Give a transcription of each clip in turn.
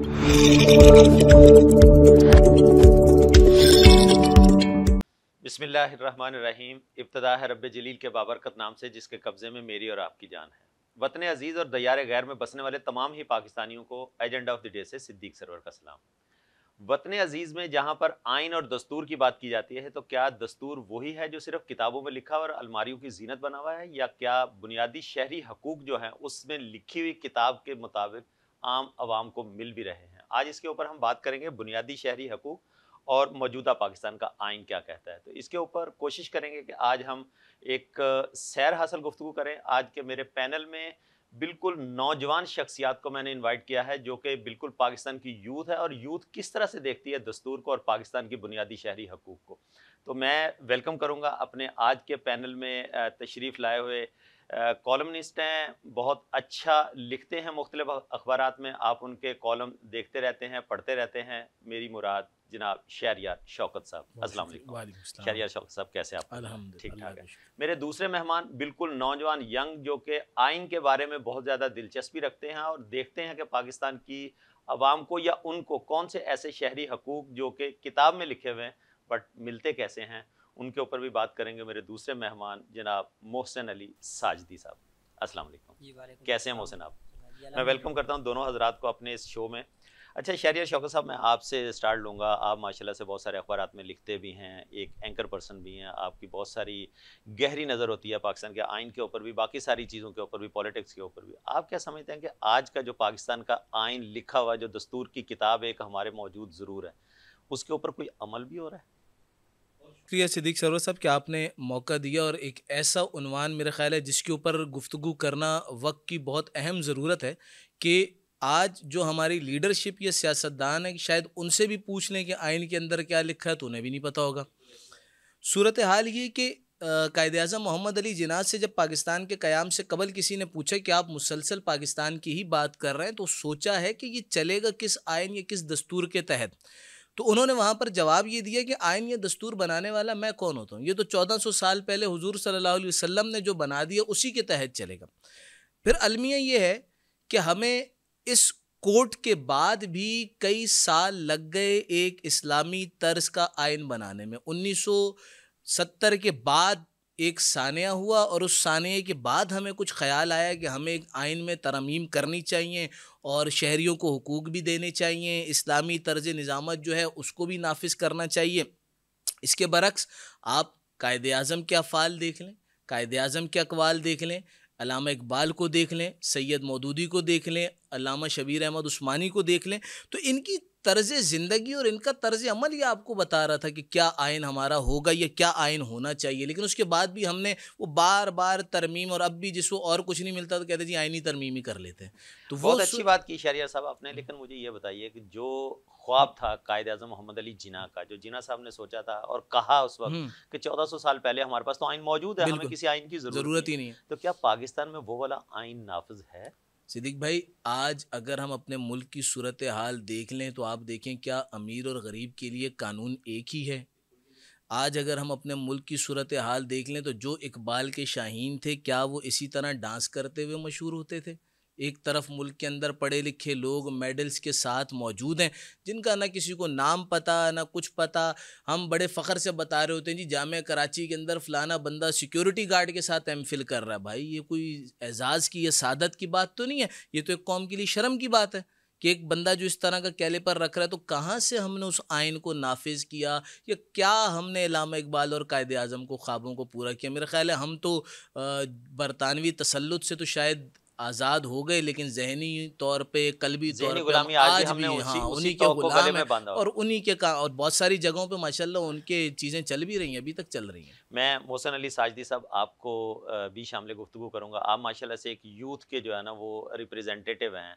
बसमीम इब्तदा है रब जलील के बाबरकत नाम से जिसके कब्ज़े में मेरी और आपकी जान है वतन अजीज़ और दैार गैर में बसने वाले तमाम ही पाकिस्तानियों को एजेंडा ऑफ द डे से सिद्दीक सरवर का सलाम वतन अजीज़ में जहाँ पर आइन और दस्तूर की बात की जाती है तो क्या दस्तूर वही है जो सिर्फ किताबों में लिखा और अलमारियों की जीनत बना हुआ है या क्या बुनियादी शहरी हकूक़ जो है उसमें लिखी हुई किताब के मुताबिक आम आवाम को मिल भी रहे हैं आज इसके ऊपर हम बात करेंगे बुनियादी शहरी हकूक़ और मौजूदा पाकिस्तान का आइन क्या कहता है तो इसके ऊपर कोशिश करेंगे कि आज हम एक सैर हासिल गुफ्तु करें आज के मेरे पैनल में बिल्कुल नौजवान शख्सियात को मैंने इनवाइट किया है जो कि बिल्कुल पाकिस्तान की यूथ है और यूथ किस तरह से देखती है दस्तूर को और पाकिस्तान की बुनियादी शहरी हकूक़ को तो मैं वेलकम करूँगा अपने आज के पैनल में तशरीफ़ लाए हुए कॉलमनिस्ट हैं बहुत अच्छा लिखते हैं मुख्तलि अखबार में आप उनके कॉलम देखते रहते हैं पढ़ते रहते हैं मेरी मुराद जनाब शहरिया शौकत साहब असल शहरिया शौकत साहब कैसे आप ठीक ठाक है मेरे दूसरे मेहमान बिल्कुल नौजवान यंग जो कि आइन के बारे में बहुत ज़्यादा दिलचस्पी रखते हैं और देखते हैं कि पाकिस्तान की आवाम को या उनको कौन से ऐसे शहरी हकूक जो कि किताब में लिखे हुए हैं बट मिलते कैसे हैं उनके ऊपर भी बात करेंगे मेरे दूसरे मेहमान जनाब मोहसिन अली साजदी साहब असल कैसे हैं मोहसिन आप मैं वेलकम करता हूँ दोनों हजरात को अपने इस शो में अच्छा शहरिया शौकत साहब मैं आपसे स्टार्ट लूँगा आप माशाल्लाह से बहुत सारे अखबार में लिखते भी हैं एक एंकर पर्सन भी हैं आपकी बहुत सारी गहरी नज़र होती है पाकिस्तान के आइन के ऊपर भी बाकी सारी चीज़ों के ऊपर भी पॉलिटिक्स के ऊपर भी आप क्या समझते हैं कि आज का जो पाकिस्तान का आइन लिखा हुआ जो दस्तूर की किताब एक हमारे मौजूद ज़रूर है उसके ऊपर कोई अमल भी हो रहा है शुक्रिया सिद्दीक सरवर साहब कि आपने मौका दिया और एक ऐसा उनवान मेरा ख्याल है जिसके ऊपर गुफ्तु करना वक्त की बहुत अहम ज़रूरत है कि आज जो हमारी लीडरशिप या सियासतदान है शायद उनसे भी पूछ लें कि आइन के अंदर क्या लिखा है तो उन्हें भी नहीं पता होगा सूरत हाल ये कि कायद अजम मोहम्मद अली जिनाज से जब पाकिस्तान के क़्याम से कबल किसी ने पूछा कि आप मुसलसल पाकिस्तान की ही बात कर रहे हैं तो सोचा है कि ये चलेगा किस आयन या किस दस्तूर के तहत तो उन्होंने वहाँ पर जवाब ये दिया कि आयन या दस्तूर बनाने वाला मैं कौन होता हूँ ये तो चौदह सौ साल पहले हजूर सल्ला वसम ने जो बना दिया उसी के तहत चलेगा फिर अलमिया ये है कि हमें इस कोर्ट के बाद भी कई साल लग गए एक इस्लामी तर्ज का आयन बनाने में 1970 के बाद एक सानिया हुआ और उस सानिया के बाद हमें कुछ ख्याल आया कि हमें एक आइन में तरमीम करनी चाहिए और शहरीों को हकूक़ भी देने चाहिए इस्लामी तर्ज निज़ामत जो है उसको भी नाफिज करना चाहिए इसके बरक्स आप कायद अज़म के अफ़ाल देख लें कायद अज़म के अकवाल देख लें अलामा इकबाल को देख लें सैयद मौदूदी को देख लें अलामा शबीर अहमद उस्मानी को देख लें तो इनकी तर्ज ज़िंदगी और इनका तर्ज अमल ये आपको बता रहा था कि क्या आयन हमारा होगा या क्या आयन होना चाहिए लेकिन उसके बाद भी हमने वो बार बार तरमीम और अब भी जिसको और कुछ नहीं मिलता तो कहते जी आयनी तरमीम ही कर लेते हैं तो बहुत अच्छी बात की शरिया साहब आपने लेकिन मुझे ये बताइए कि जो ख्वाब था कायद अजम मोहम्मद अली जिना का जो जिना साहब ने सोचा था और कहा उस वक्त हम्म। कि 1400 साल पहले हमारे पास तो आइन मौजूद है हमें किसी आइन की जरूरत ही नहीं है तो क्या पाकिस्तान में वो वाला आइन नाफज है सिद्दीक भाई आज अगर हम अपने मुल्क की सूरत हाल देख लें तो आप देखें क्या अमीर और गरीब के लिए कानून एक ही है आज अगर हम अपने मुल्क की सूरत हाल देख लें तो जो इकबाल के शाहीन थे क्या वो इसी तरह डांस करते हुए मशहूर होते थे एक तरफ मुल्क के अंदर पढ़े लिखे लोग मेडल्स के साथ मौजूद हैं जिनका ना किसी को नाम पता ना कुछ पता हम बड़े फ़ख्र से बता रहे होते हैं जी जाम कराची के अंदर फ़लाना बंदा सिक्योरिटी गार्ड के साथ एम फिल कर रहा है भाई ये कोई एजाज़ की या सादत की बात तो नहीं है ये तो एक कौम के लिए शर्म की बात है कि एक बंदा जो इस तरह का कैले पर रख रहा है तो कहाँ से हमने उस आइन को नाफिज किया या क्या हमने इलामा इकबाल और कायद अजम को ख्वाबों को पूरा किया मेरा ख्याल है हम तो बरतानवी तसलुत से तो शायद आज़ाद हो गए लेकिन जहनी तौर पे भी तौर पे आज, आज भी हाँ उन्हीं के गुलाम है और उन्हीं के का और बहुत सारी जगहों पे माशाल्लाह उनके चीज़ें चल भी रही हैं अभी तक चल रही हैं मैं मोहसन अली साजदी साहब आपको भी शामिल गुफ्तु करूँगा आप माशाल्लाह से एक यूथ के जो है ना वो रिप्रेजेंटेटिव हैं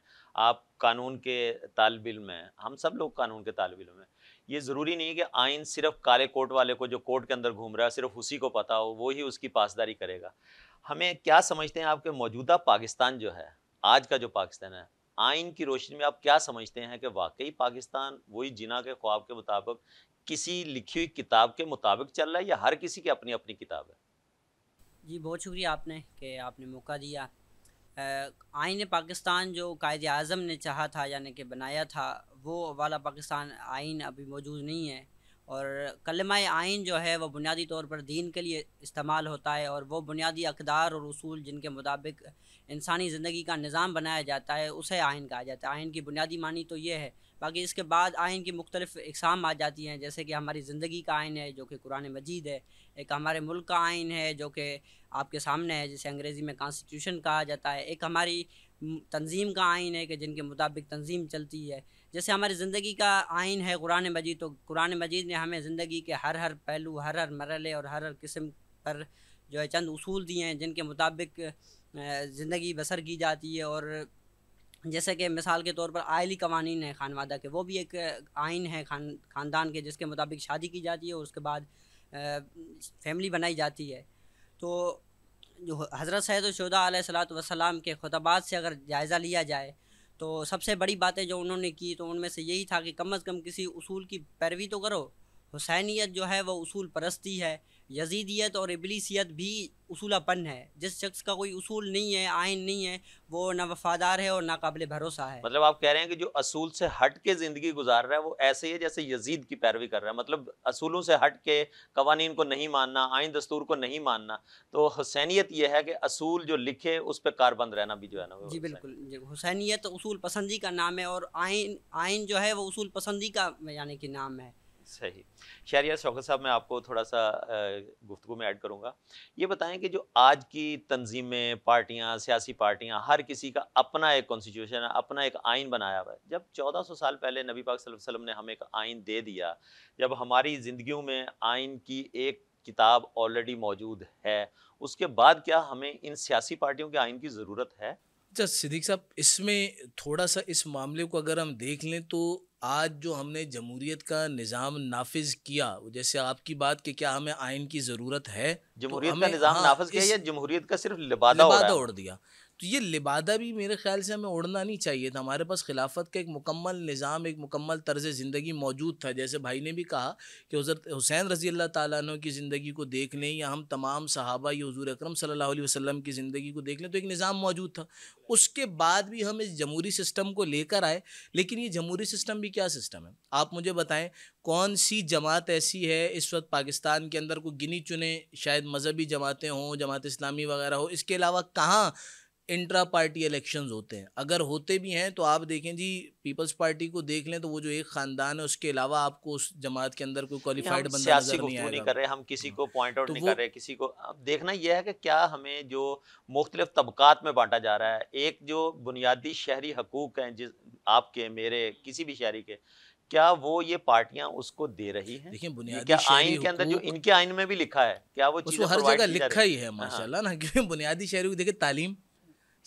आप कानून के तालब इम हैं हम सब लोग कानून के तालब इम हैं ये ज़रूरी नहीं है कि आइन सिर्फ काले कोर्ट वाले को जो कोर्ट के अंदर घूम रहा है सिर्फ उसी को पता हो वही उसकी पासदारी करेगा हमें क्या समझते हैं आपके मौजूदा पाकिस्तान जो है आज का जो पाकिस्तान है आइन की रोशनी में आप क्या समझते हैं कि वाकई पाकिस्तान वही जिना के ख्वाब के मुताबिक किसी लिखी हुई किताब के मुताबिक चल रहा है या हर किसी की अपनी अपनी किताब है जी बहुत शुक्रिया आपने कि आपने मौका दिया आइन पाकिस्तान जो कायद अजम ने चाहा था यानी कि बनाया था वो वाला पाकिस्तान आइन अभी मौजूद नहीं है और कलमा आइन जो है वह बुनियादी तौर पर दीन के लिए इस्तेमाल होता है और वह बुनियादी अकदार और असूल जिनके मुताबिक इंसानी ज़िंदगी का निज़ाम बनाया जाता है उसे आयन कहा जाता है आइन की बुनियादी मानी तो ये है बाकी इसके बाद आयन की मुख्तलिफ़ इकसाम आ जाती हैं जैसे कि हमारी ज़िंदगी का आयन है जो कि कुरान मजीद है एक हमारे मुल्क का आयन है जो कि आपके सामने है जिसे अंग्रेज़ी में कॉन्स्टिट्यूशन कहा जाता है एक हमारी तंजीम का आइन है कि जिनके मुताबिक तंजीम चलती है जैसे हमारी ज़िंदगी का आइन है कुरान मजीद तो कुरान मजीद ने हमें ज़िंदगी के हर हर पहलू हर हर मरले और हर हर किस्म पर जो है चंद उसूल दिए हैं जिनके मुताबिक ज़िंदगी बसर की जाती है और जैसे कि मिसाल के तौर पर आयली कवानीन है खानवादा के वो भी एक आइन है खान ख़ानदान के जिसके मुताबिक शादी की जाती है और उसके बाद फैमिली बनाई जाती है तो जो हज़रत सैद सैदा सलात वसलाम के खुतबात से अगर जायज़ा लिया जाए तो सबसे बड़ी बातें जो उन्होंने की तो उनमें से यही था कि कम अज़ कम किसी उसूल की पैरवी तो करो हुसैनीत जो है वह उसूल परस्ती है यजीदियत और इबलीसियत भी उसूलापन है जिस शख्स का कोई उसूल नहीं है आयन नहीं है वो ना वफादार है और ना काबिल भरोसा है मतलब आप कह रहे हैं कि जो असूल से हट के ज़िंदगी गुजार रहा है वो ऐसे ही है जैसे यजीद की पैरवी कर रहा है मतलब असूलों से हट के कवानीन को नहीं मानना आयन दस्तूर को नहीं मानना तो हुसैनीत यह है कि असूल जो लिखे उस पर कारबंद रहना भी जो है ना जी बिल्कुल हुसैनीत उसूल पसंदी का नाम है और आयन आयन जो है वो उसूल पसंदी का यानी कि नाम है सही खैर यार शौकत साहब मैं आपको थोड़ा सा गुफ्तु में ऐड करूँगा ये बताएं कि जो आज की तंजीमें पार्टियाँ सियासी पार्टियाँ हर किसी का अपना एक कॉन्स्टिट्यूशन है अपना एक आइन बनाया हुआ है जब 1400 साल पहले नबी पाक वसल्लम ने हमें एक आइन दे दिया जब हमारी ज़िंदगी में आइन की एक किताब ऑलरेडी मौजूद है उसके बाद क्या हमें इन सियासी पार्टियों के आइन की ज़रूरत है अच्छा सिद्दीक साहब इसमें थोड़ा सा इस मामले को अगर हम देख लें तो आज जो हमने जमहूरियत का निज़ाम नाफिज किया जैसे आपकी बात कि क्या हमें आइन की ज़रूरत है तो जमहूरियत तो का निज़ाम हाँ, नाफिज किया या जमहूरियत का सिर्फ लिबादा, लिबादा उड़ दिया तो ये लिबादा भी मेरे ख्याल से हमें उड़ना नहीं चाहिए था हमारे पास खिलाफत का एक मुकम्मल निज़ाम एक मुकम्मल तर्ज ज़िंदगी मौजूद था जैसे भाई ने भी कहा कि हज़रत हुसैन रज़ी अल्लाह ताली की ज़िंदगी को देख लें या हम तमाम सहाबा या हजूर अक्रम सल्ला वसम की ज़िंदगी को देख लें तो एक निज़ाम मौजूद था उसके बाद भी हम इस जमहूरी सिस्टम को लेकर आए लेकिन ये जमहूरी सिस्टम भी क्या सिस्टम है आप मुझे बताएं कौन सी जमात ऐसी है इस वक्त पाकिस्तान के अंदर को गिनी चुने शायद मज़हबी जमातें हों जमात इस्लामी वगैरह हो इसके अलावा कहाँ इंट्रा पार्टी इलेक्शंस होते हैं अगर होते भी हैं तो आप देखें जी पीपल्स पार्टी को देख लें तो वो जो एक खानदान है उसके अलावा आपको उस जमात के अंदर कोई क्वालिफाइड बंदा नजर नहीं, नहीं कर रहे हम किसी हम्म। को पॉइंट आउट तो नहीं कर रहे किसी को अब देखना यह है कि क्या हमें जो मुख्तलिफ तबकात में बांटा जा रहा है एक जो बुनियादी शहरी हकूक हैं जिस आपके मेरे किसी भी शहरी के क्या वो ये पार्टियां उसको दे रही हैं देखिए बुनियादी क्या आईन के अंदर जो इनके आइन में भी लिखा है क्या वो हर जगह लिखा ही है हाँ। माशाल्लाह ना क्योंकि बुनियादी शहरी देखिए तालीम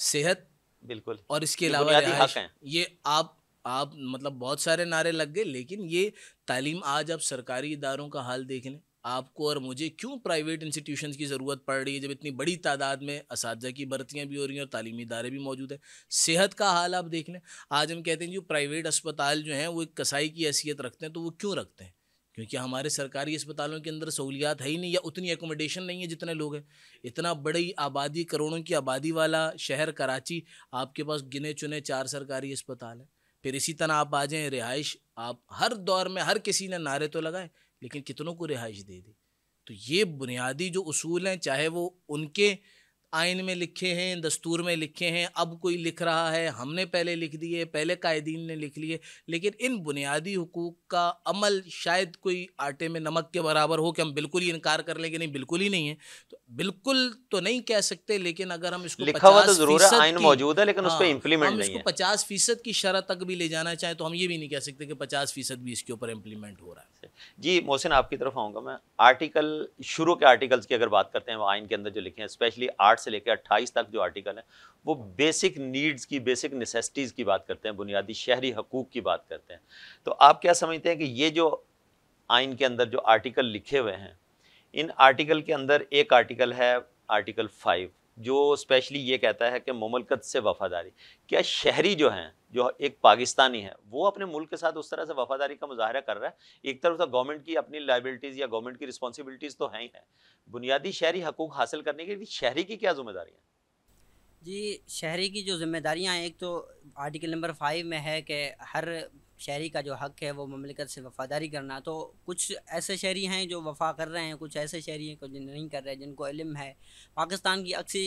सेहत बिल्कुल और इसके अलावा हाँ ये आप आप मतलब बहुत सारे नारे लग गए लेकिन ये तालीम आज आप सरकारी इदारों का हाल देख लें आपको और मुझे क्यों प्राइवेट इंस्टीट्यूशन की ज़रूरत पड़ रही है जब इतनी बड़ी तादाद में इस की भर्तियाँ भी हो रही हैं और तालीमी इदारे भी मौजूद हैं सेहत का हाल आप देख लें आज हम कहते हैं जो प्राइवेट अस्पताल जो हैं वो एक कसाई की हैसियत रखते हैं तो वो क्यों रखते हैं क्योंकि हमारे सरकारी अस्पतालों के अंदर सहूलियात है ही नहीं या उतनी एकोमोडेशन नहीं है जितने लोग हैं इतना बड़ी आबादी करोड़ों की आबादी वाला शहर कराची आपके पास गिने चुने चार सरकारी अस्पताल हैं फिर इसी तरह आप आ जाएँ रिहाइश आप हर दौर में हर किसी ने नारे तो लगाए लेकिन कितनों को रिहाइश दे दी तो ये बुनियादी जो असूल हैं चाहे वो उनके आयन में लिखे हैं दस्तूर में लिखे हैं अब कोई लिख रहा है हमने पहले लिख दिए पहले कायदीन ने लिख लिए लेकिन इन बुनियादी हकूक़ का अमल शायद कोई आटे में नमक के बराबर हो कि हम बिल्कुल ही इनकार कर लेंगे नहीं बिल्कुल ही नहीं है तो बिल्कुल तो नहीं कह सकते लेकिन अगर हम इसको लिखा हुआ तो ज़रूर है आयन मौजूद है लेकिन उस पर इम्प्लीमेंट हाँ, नहीं पचास फ़ीसद की शरह तक भी ले जाना चाहें तो हम ये भी नहीं कह सकते कि पचास फ़ीसद भी इसके ऊपर इम्प्लीमेंट हो रहा है जी मोहसिन आपकी तरफ आऊँगा मैं आर्टिकल शुरू के आर्टिकल्स की अगर बात करते हैं वो आइन के अंदर जो लिखे हैं स्पेशली आठ से लेकर अट्ठाईस तक जो आर्टिकल हैं वो बेसिक नीड्स की बेसिक नेसेसिटीज़ की बात करते हैं बुनियादी शहरी हकूक़ की बात करते हैं तो आप क्या समझते हैं कि ये जो आइन के अंदर जो आर्टिकल लिखे हुए हैं इन आर्टिकल के अंदर एक आर्टिकल है आर्टिकल फाइव जो स्पेशली ये कहता है कि ममलकत से वफादारी क्या शहरी जो हैं जो एक पाकिस्तानी है वो अपने मुल्क के साथ उस तरह से वफादारी का मुजाहरा कर रहा है एक तरफ तो गवर्नमेंट की अपनी लाइबिलिटीज़ या गवर्नमेंट की रिस्पॉन्सिबिलिटीज़ तो हैं ही हैं बुनियादी शहरी हकूक हासिल करने के लिए शहरी की क्या जिम्मेदारियाँ जी शहरी की जो जिम्मेदारियाँ एक तो आर्टिकल नंबर फाइव में है कि हर शहरी का जो हक है वो ममलिकत से वफ़ादारी करना तो कुछ ऐसे शहरी हैं जो वफ़ा कर रहे हैं कुछ ऐसे शहरी हैं कुछ नहीं कर रहे हैं जिनको इलम है पाकिस्तान की अक्सी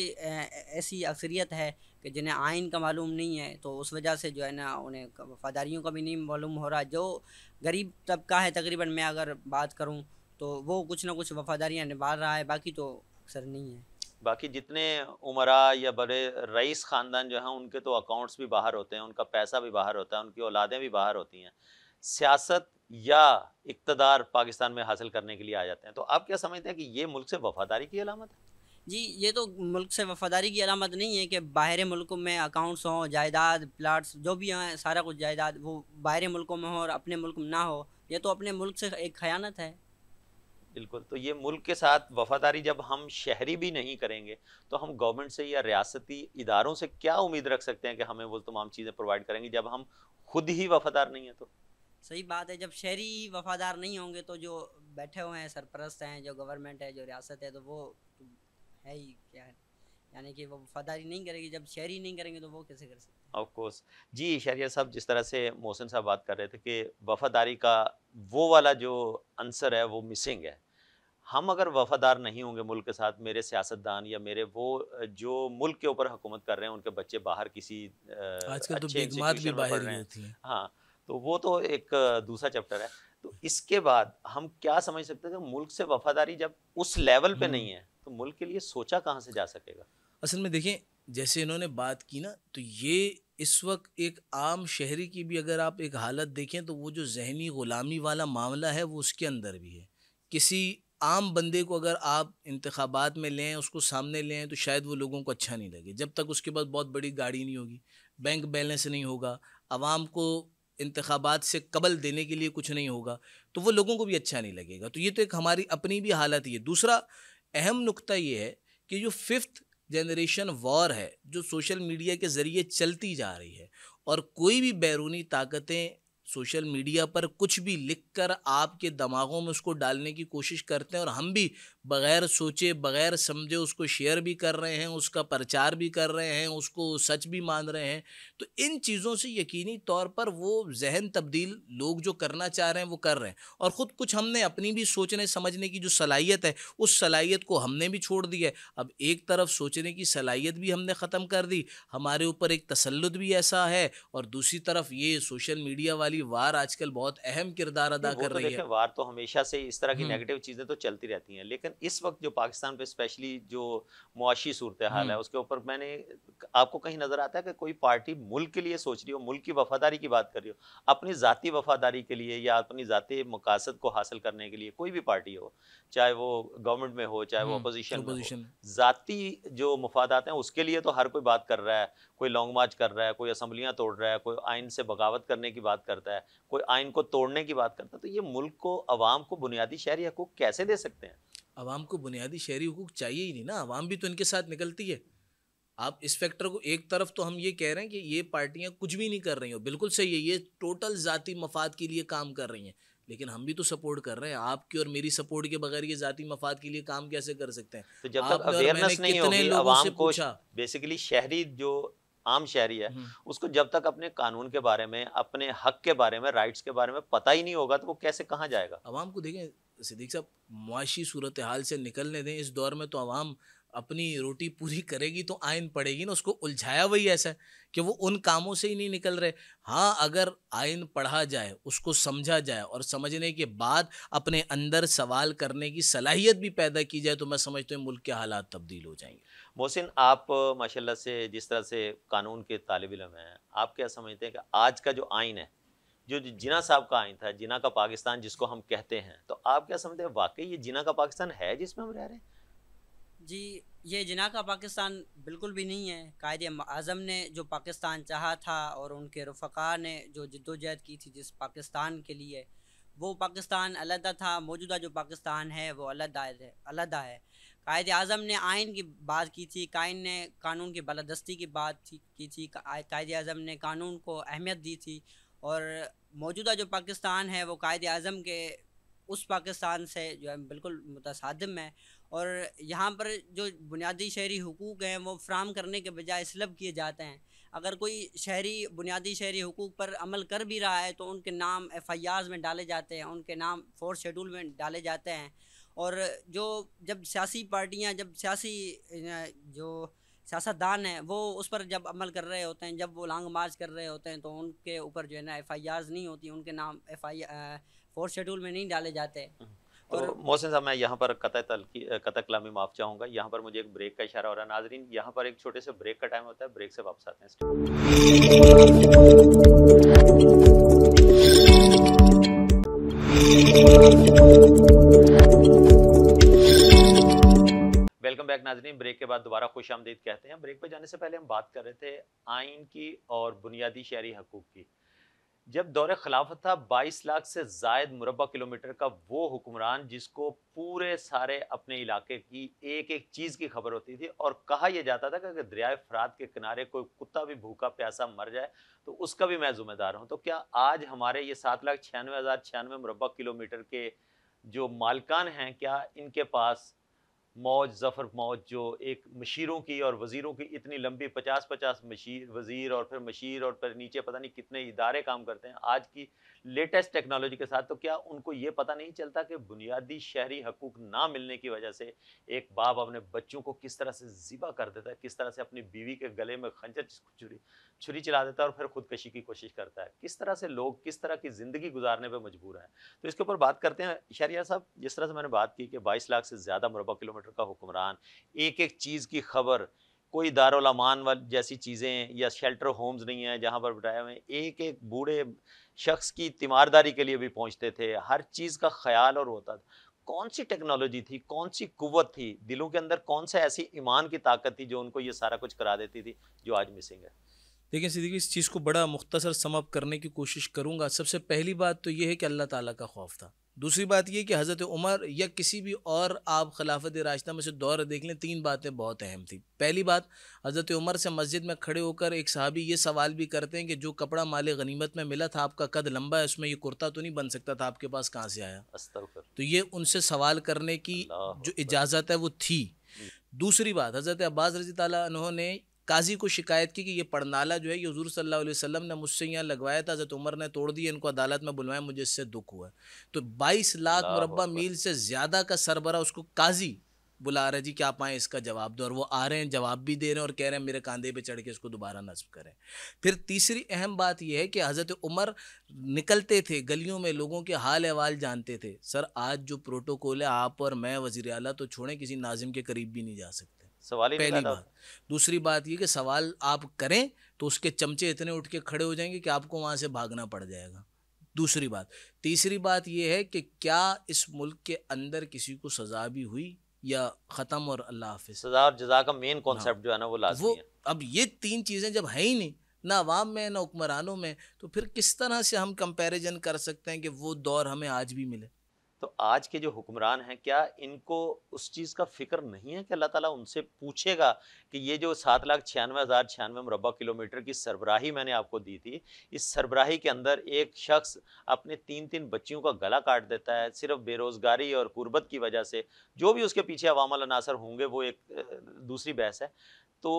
ऐसी अक्सरियत है कि जिन्हें आइन का मालूम नहीं है तो उस वजह से जो है ना उन्हें वफ़ादारियों का भी नहीं मालूम हो रहा जो गरीब तबका है तकरीबन मैं अगर बात करूँ तो वो कुछ ना कुछ वफ़ादारियाँ निभा रहा है बाकी तो अक्सर नहीं है बाकी जितने उमरा या बड़े रईस ख़ानदान जो हैं उनके तो अकाउंट्स भी बाहर होते हैं उनका पैसा भी बाहर होता है उनकी औलादें भी बाहर होती हैं सियासत या इकतदार पाकिस्तान में हासिल करने के लिए आ जाते हैं तो आप क्या समझते हैं कि ये मुल्क से वफादारी की अलामत है जी ये तो मुल्क से वफादारी की अलामत नहीं है कि बाहर मुल्कों में अकाउंट्स हों जायदाद प्लाट्स जो भी हैं सारा कुछ जायदाद वो बाहर मुल्कों में हो और अपने मुल्क में ना हो ये तो अपने मुल्क से एक खयानत है बिल्कुल तो ये मुल्क के साथ वफादारी जब हम शहरी भी नहीं करेंगे तो हम गवर्नमेंट से या रियासती इदारों से क्या उम्मीद रख सकते हैं कि हमें वो तमाम चीज़ें प्रोवाइड करेंगी जब हम खुद ही वफादार नहीं है तो सही बात है जब शहरी वफादार नहीं होंगे तो जो बैठे हुए हैं सरपरस्त हैं जो गवर्नमेंट है जो रियासत है तो वो तो है ही क्या है यानी कि वो वफादारी नहीं करेगी जब शहरी नहीं करेंगे तो वो कैसे कर सकते ऑफ कोर्स जी शहरिया साहब जिस तरह से मोहसिन साहब बात कर रहे थे कि वफादारी का वो वाला जो आंसर है वो मिसिंग है हम अगर वफादार नहीं होंगे मुल्क के साथ मेरे सियासतदान या मेरे वो जो मुल्क के ऊपर हुकूमत कर रहे हैं उनके बच्चे बाहर किसी आजकल तो भी बाहर रहे हैं हाँ तो वो तो एक दूसरा चैप्टर है तो इसके बाद हम क्या समझ सकते हैं कि मुल्क से वफादारी जब उस लेवल पे हम्म। नहीं है तो मुल्क के लिए सोचा कहाँ से जा सकेगा असल में देखें जैसे इन्होंने बात की ना तो ये इस वक्त एक आम शहरी की भी अगर आप एक हालत देखें तो वो जो जहनी ग़ुलामी वाला मामला है वो उसके अंदर भी है किसी आम बंदे को अगर आप इंतबात में लें उसको सामने लें तो शायद वो लोगों को अच्छा नहीं लगे जब तक उसके पास बहुत बड़ी गाड़ी नहीं होगी बैंक बैलेंस नहीं होगा आवाम को इंतबात से कबल देने के लिए कुछ नहीं होगा तो वो लोगों को भी अच्छा नहीं लगेगा तो ये तो एक हमारी अपनी भी हालत ही है दूसरा अहम नुक्ता ये है कि जो फिफ्थ जनरेशन वॉर है जो सोशल मीडिया के ज़रिए चलती जा रही है और कोई भी बैरूनी ताकतें सोशल मीडिया पर कुछ भी लिख कर आपके दिमागों में उसको डालने की कोशिश करते हैं और हम भी बग़ैर सोचे बग़ैर समझे उसको शेयर भी कर रहे हैं उसका प्रचार भी कर रहे हैं उसको सच भी मान रहे हैं तो इन चीज़ों से यकीनी तौर पर वो जहन तब्दील लोग जो करना चाह रहे हैं वो कर रहे हैं और ख़ुद कुछ हमने अपनी भी सोचने समझने की जो सलाहियत है उस सलाहियत को हमने भी छोड़ दी है अब एक तरफ सोचने की सलाहियत भी हमने ख़त्म कर दी हमारे ऊपर एक तसलुत भी ऐसा है और दूसरी तरफ ये सोशल मीडिया वाली वार आजकल बहुत अहम किरदार अदा कर तो रही है वार तो हमेशा से इस तरह की नेगेटिव चीज़ें तो चलती रहती हैं लेकिन लेकिन इस वक्त जो पाकिस्तान पे स्पेशली जो मुआशी सूरत हाल है हम्म। उसके ऊपर मैंने आपको कहीं नज़र आता है कि कोई पार्टी मुल्क के लिए सोच रही हो मुल्क की वफादारी की बात कर रही हो अपनी ज़ाति वफादारी के लिए या अपनी ज़ाति मकासद को हासिल करने के लिए कोई भी पार्टी हो चाहे वो गवर्नमेंट में हो चाहे वो अपोजिशन हम्म, में ज़ाती जो मफादात हैं उसके लिए तो हर कोई बात कर रहा है कोई लॉन्ग मार्च कर रहा है कोई असम्बलियाँ तोड़ रहा है कोई आइन से बगावत करने की बात करता है कोई आइन को तोड़ने की बात करता है तो ये मुल्क को आवाम को बुनियादी शहरी हकूक कैसे दे सकते हैं आवाम को बुनियादी शहरी हकूक चाहिए ही नहीं ना आवाम भी तो इनके साथ निकलती है आप इस फैक्टर को एक तरफ तो हम ये कह रहे हैं कि ये पार्टियाँ कुछ भी नहीं कर रही हो बिल्कुल सही है ये टोटल ज़ाती मफाद के लिए काम कर रही हैं लेकिन हम भी तो सपोर्ट कर रहे हैं आपकी और मेरी सपोर्ट के बगैर ये जाति मफाद के लिए काम कैसे कर सकते हैं तो जब तक अवेयरनेस नहीं होगी आवाम को बेसिकली शहरी जो आम शहरी है हम्म। उसको जब तक अपने कानून के बारे में अपने हक के बारे में राइट्स के बारे में पता ही नहीं होगा तो वो कैसे कहाँ जाएगा आवाम को देखें सिद्दीक साहब मुआशी सूरत हाल से निकलने दें इस दौर में तो आवाम अपनी रोटी पूरी करेगी तो आयन पड़ेगी ना उसको उलझाया वही ऐसा है कि वो उन कामों से ही नहीं निकल रहे हाँ अगर आयन पढ़ा जाए उसको समझा जाए और समझने के बाद अपने अंदर सवाल करने की सलाहियत भी पैदा की जाए तो मैं समझता हूँ मुल्क के हालात तब्दील हो जाएंगे मोहसिन आप माशाल्लाह से जिस तरह से कानून के तालब इलम हैं आप क्या समझते हैं कि आज का जो आयन है जो जिना साहब का आइन था जिना का पाकिस्तान जिसको हम कहते हैं तो आप क्या समझते हैं वाकई ये जिना का पाकिस्तान है जिसमें हम रह रहे हैं जी ये जिना का पाकिस्तान बिल्कुल भी नहीं है कायद अजम ने जो पाकिस्तान चाहा था और उनके रफ़ा ने जो जद्दोजहद की थी जिस पाकिस्तान के लिए वो पाकिस्तान अलहदा था मौजूदा जो पाकिस्तान है वो अलहदा है अलहदा है कायद अजम ने आइन की बात की थी कायन ने कानून की बलदस्ती की बात की थी कायद अजम ने कानून को अहमियत दी थी और मौजूदा जो पाकिस्तान है वो कायद अज़म के उस पाकिस्तान से जो है बिल्कुल मुतसादम है और यहाँ पर जो बुनियादी शहरी हकूक़ हैं वो फ्राहम करने के बजाय स्लब किए जाते हैं अगर कोई शहरी बुनियादी शहरी हकूक़ पर अमल कर भी रहा है तो उनके नाम एफ़ आई आर में डाले जाते हैं उनके नाम फोर्थ शेडूल में डाले जाते हैं और जो जब सियासी पार्टियाँ जब सियासी जो सियासतदान हैं वो उस पर जब अमल कर रहे होते हैं जब वो लॉन्ग मार्च कर रहे होते हैं तो उनके ऊपर जो है ना एफ आई आर्स नहीं होती उनके नाम एफ आई फोर्थ शेड्यूल में नहीं डाले जाते हम्म। तो और मोहसिन साहब मैं यहाँ पर कत कत कलामी माफ चाहूँगा यहाँ पर मुझे एक ब्रेक का इशारा हो रहा है नाजरीन यहाँ पर एक छोटे से ब्रेक का टाइम होता है ब्रेक से वापस आते हैं वेलकम बैक नाजरीन ब्रेक के बाद दोबारा खुश आमदीद कहते हैं ब्रेक पर जाने से पहले हम बात कर रहे थे आइन की और बुनियादी शहरी हकूक़ की जब दौरे खिलाफत था बाईस लाख से जायद मुरबा किलोमीटर का वो हुक्मरान जिसको पूरे सारे अपने इलाके की एक एक चीज़ की खबर होती थी और कहा यह जाता था कि अगर दरियाए फरात के किनारे कोई कुत्ता भी भूखा प्यासा मर जाए तो उसका भी मैं ज़िम्मेदार हूँ तो क्या आज हमारे ये सात लाख छियानवे हज़ार छियानवे मुरबा किलोमीटर के जो मालकान हैं क्या इनके पास मौज जफ़र मौज जो एक मशीरों की और वज़ीरों की इतनी लंबी पचास पचास मशीर वज़ीर और फिर मशीर और फिर नीचे पता नहीं कितने इदारे काम करते हैं आज की लेटेस्ट टेक्नोलॉजी के साथ तो क्या उनको ये पता नहीं चलता कि बुनियादी शहरी हकूक ना मिलने की वजह से एक बाप अपने बच्चों को किस तरह से ज़िबा कर देता है किस तरह से अपनी बीवी के गले में खंजर छुरी छुरी चला देता है और फिर खुदकशी की कोशिश करता है किस तरह से लोग किस तरह की ज़िंदगी गुजारने पर मजबूर हैं तो इसके ऊपर बात करते हैं शहरिया साहब जिस तरह से मैंने बात की कि बाईस लाख से ज़्यादा मरबा किलोमीटर किलोमीटर का हुक्मरान एक एक चीज़ की खबर कोई दारुलमान जैसी चीज़ें या शेल्टर होम्स नहीं हैं जहाँ पर बिठाए हुए एक एक बूढ़े शख्स की तीमारदारी के लिए भी पहुँचते थे हर चीज़ का ख्याल और होता था कौन सी टेक्नोलॉजी थी कौन सी कुत थी दिलों के अंदर कौन सा ऐसी ईमान की ताकत थी जो उनको ये सारा कुछ करा देती थी जो आज मिसिंग है देखिए सिद्दीक इस चीज़ को बड़ा मुख्तसर समअप करने की कोशिश करूँगा सबसे पहली बात तो ये है कि अल्लाह ताला का खौफ था दूसरी बात यह कि हज़रत उमर या किसी भी और आप खिलाफत रास्ता में से दौर देख लें तीन बातें बहुत अहम थी पहली बात हज़रत उमर से मस्जिद में खड़े होकर एक साहबी ये सवाल भी करते हैं कि जो कपड़ा माले गनीमत में मिला था आपका कद लंबा है उसमें ये कुर्ता तो नहीं बन सकता था आपके पास कहाँ से आया तो ये उनसे सवाल करने की जो इजाज़त है वो थी हम्म। दूसरी बात हज़रत अब्बास रजी तैन ने काजी को शिकायत की कि ये पड़नाला जो है ये हजूर सल्ला वसम ने मुझसे यहाँ लगवाया था हज़रत उमर ने तोड़ दिया इनको अदालत में बुलवाया मुझे इससे दुख हुआ तो बाईस लाख मुरबा मील से ज़्यादा का सरबरा उसको काजी बुला रहे जी क्या पाएँ इसका जवाब दो और वो आ रहे हैं जवाब भी दे रहे हैं और कह रहे हैं मेरे कंधे पे चढ़ के इसको दोबारा नस्ब करें फिर तीसरी अहम बात यह है कि हज़रत उमर निकलते थे गलियों में लोगों के हाल अहवाल जानते थे सर आज जो प्रोटोकॉल है आप और मैं वज़ी अला तो छोड़ें किसी नाजिम के करीब भी नहीं जा सकते सवाल ही पहली बात दूसरी बात ये कि सवाल आप करें तो उसके चमचे इतने उठ के खड़े हो जाएंगे कि आपको वहाँ से भागना पड़ जाएगा दूसरी बात तीसरी बात यह है कि क्या इस मुल्क के अंदर किसी को सजा भी हुई या ख़त्म और अल्लाह हाफि सजा और जजा का मेन कॉन्सेप्ट हाँ। जो है ना वो लाजमी वो है। अब ये तीन चीज़ें जब है ही नहीं ना आवाम में ना हुक्मरानों में तो फिर किस तरह से हम कंपैरिजन कर सकते हैं कि वो दौर हमें आज भी मिले तो आज के जो हुक्मरान हैं क्या इनको उस चीज़ का फिक्र नहीं है कि अल्लाह ताला उनसे पूछेगा कि ये जो सात लाख छियानवे हज़ार छियानवे मुरबा किलोमीटर की सरबराही मैंने आपको दी थी इस सरबराही के अंदर एक शख्स अपने तीन तीन बच्चियों का गला काट देता है सिर्फ बेरोज़गारी और गुर्बत की वजह से जो भी उसके पीछे अवामल अनासर होंगे वो एक दूसरी बहस है तो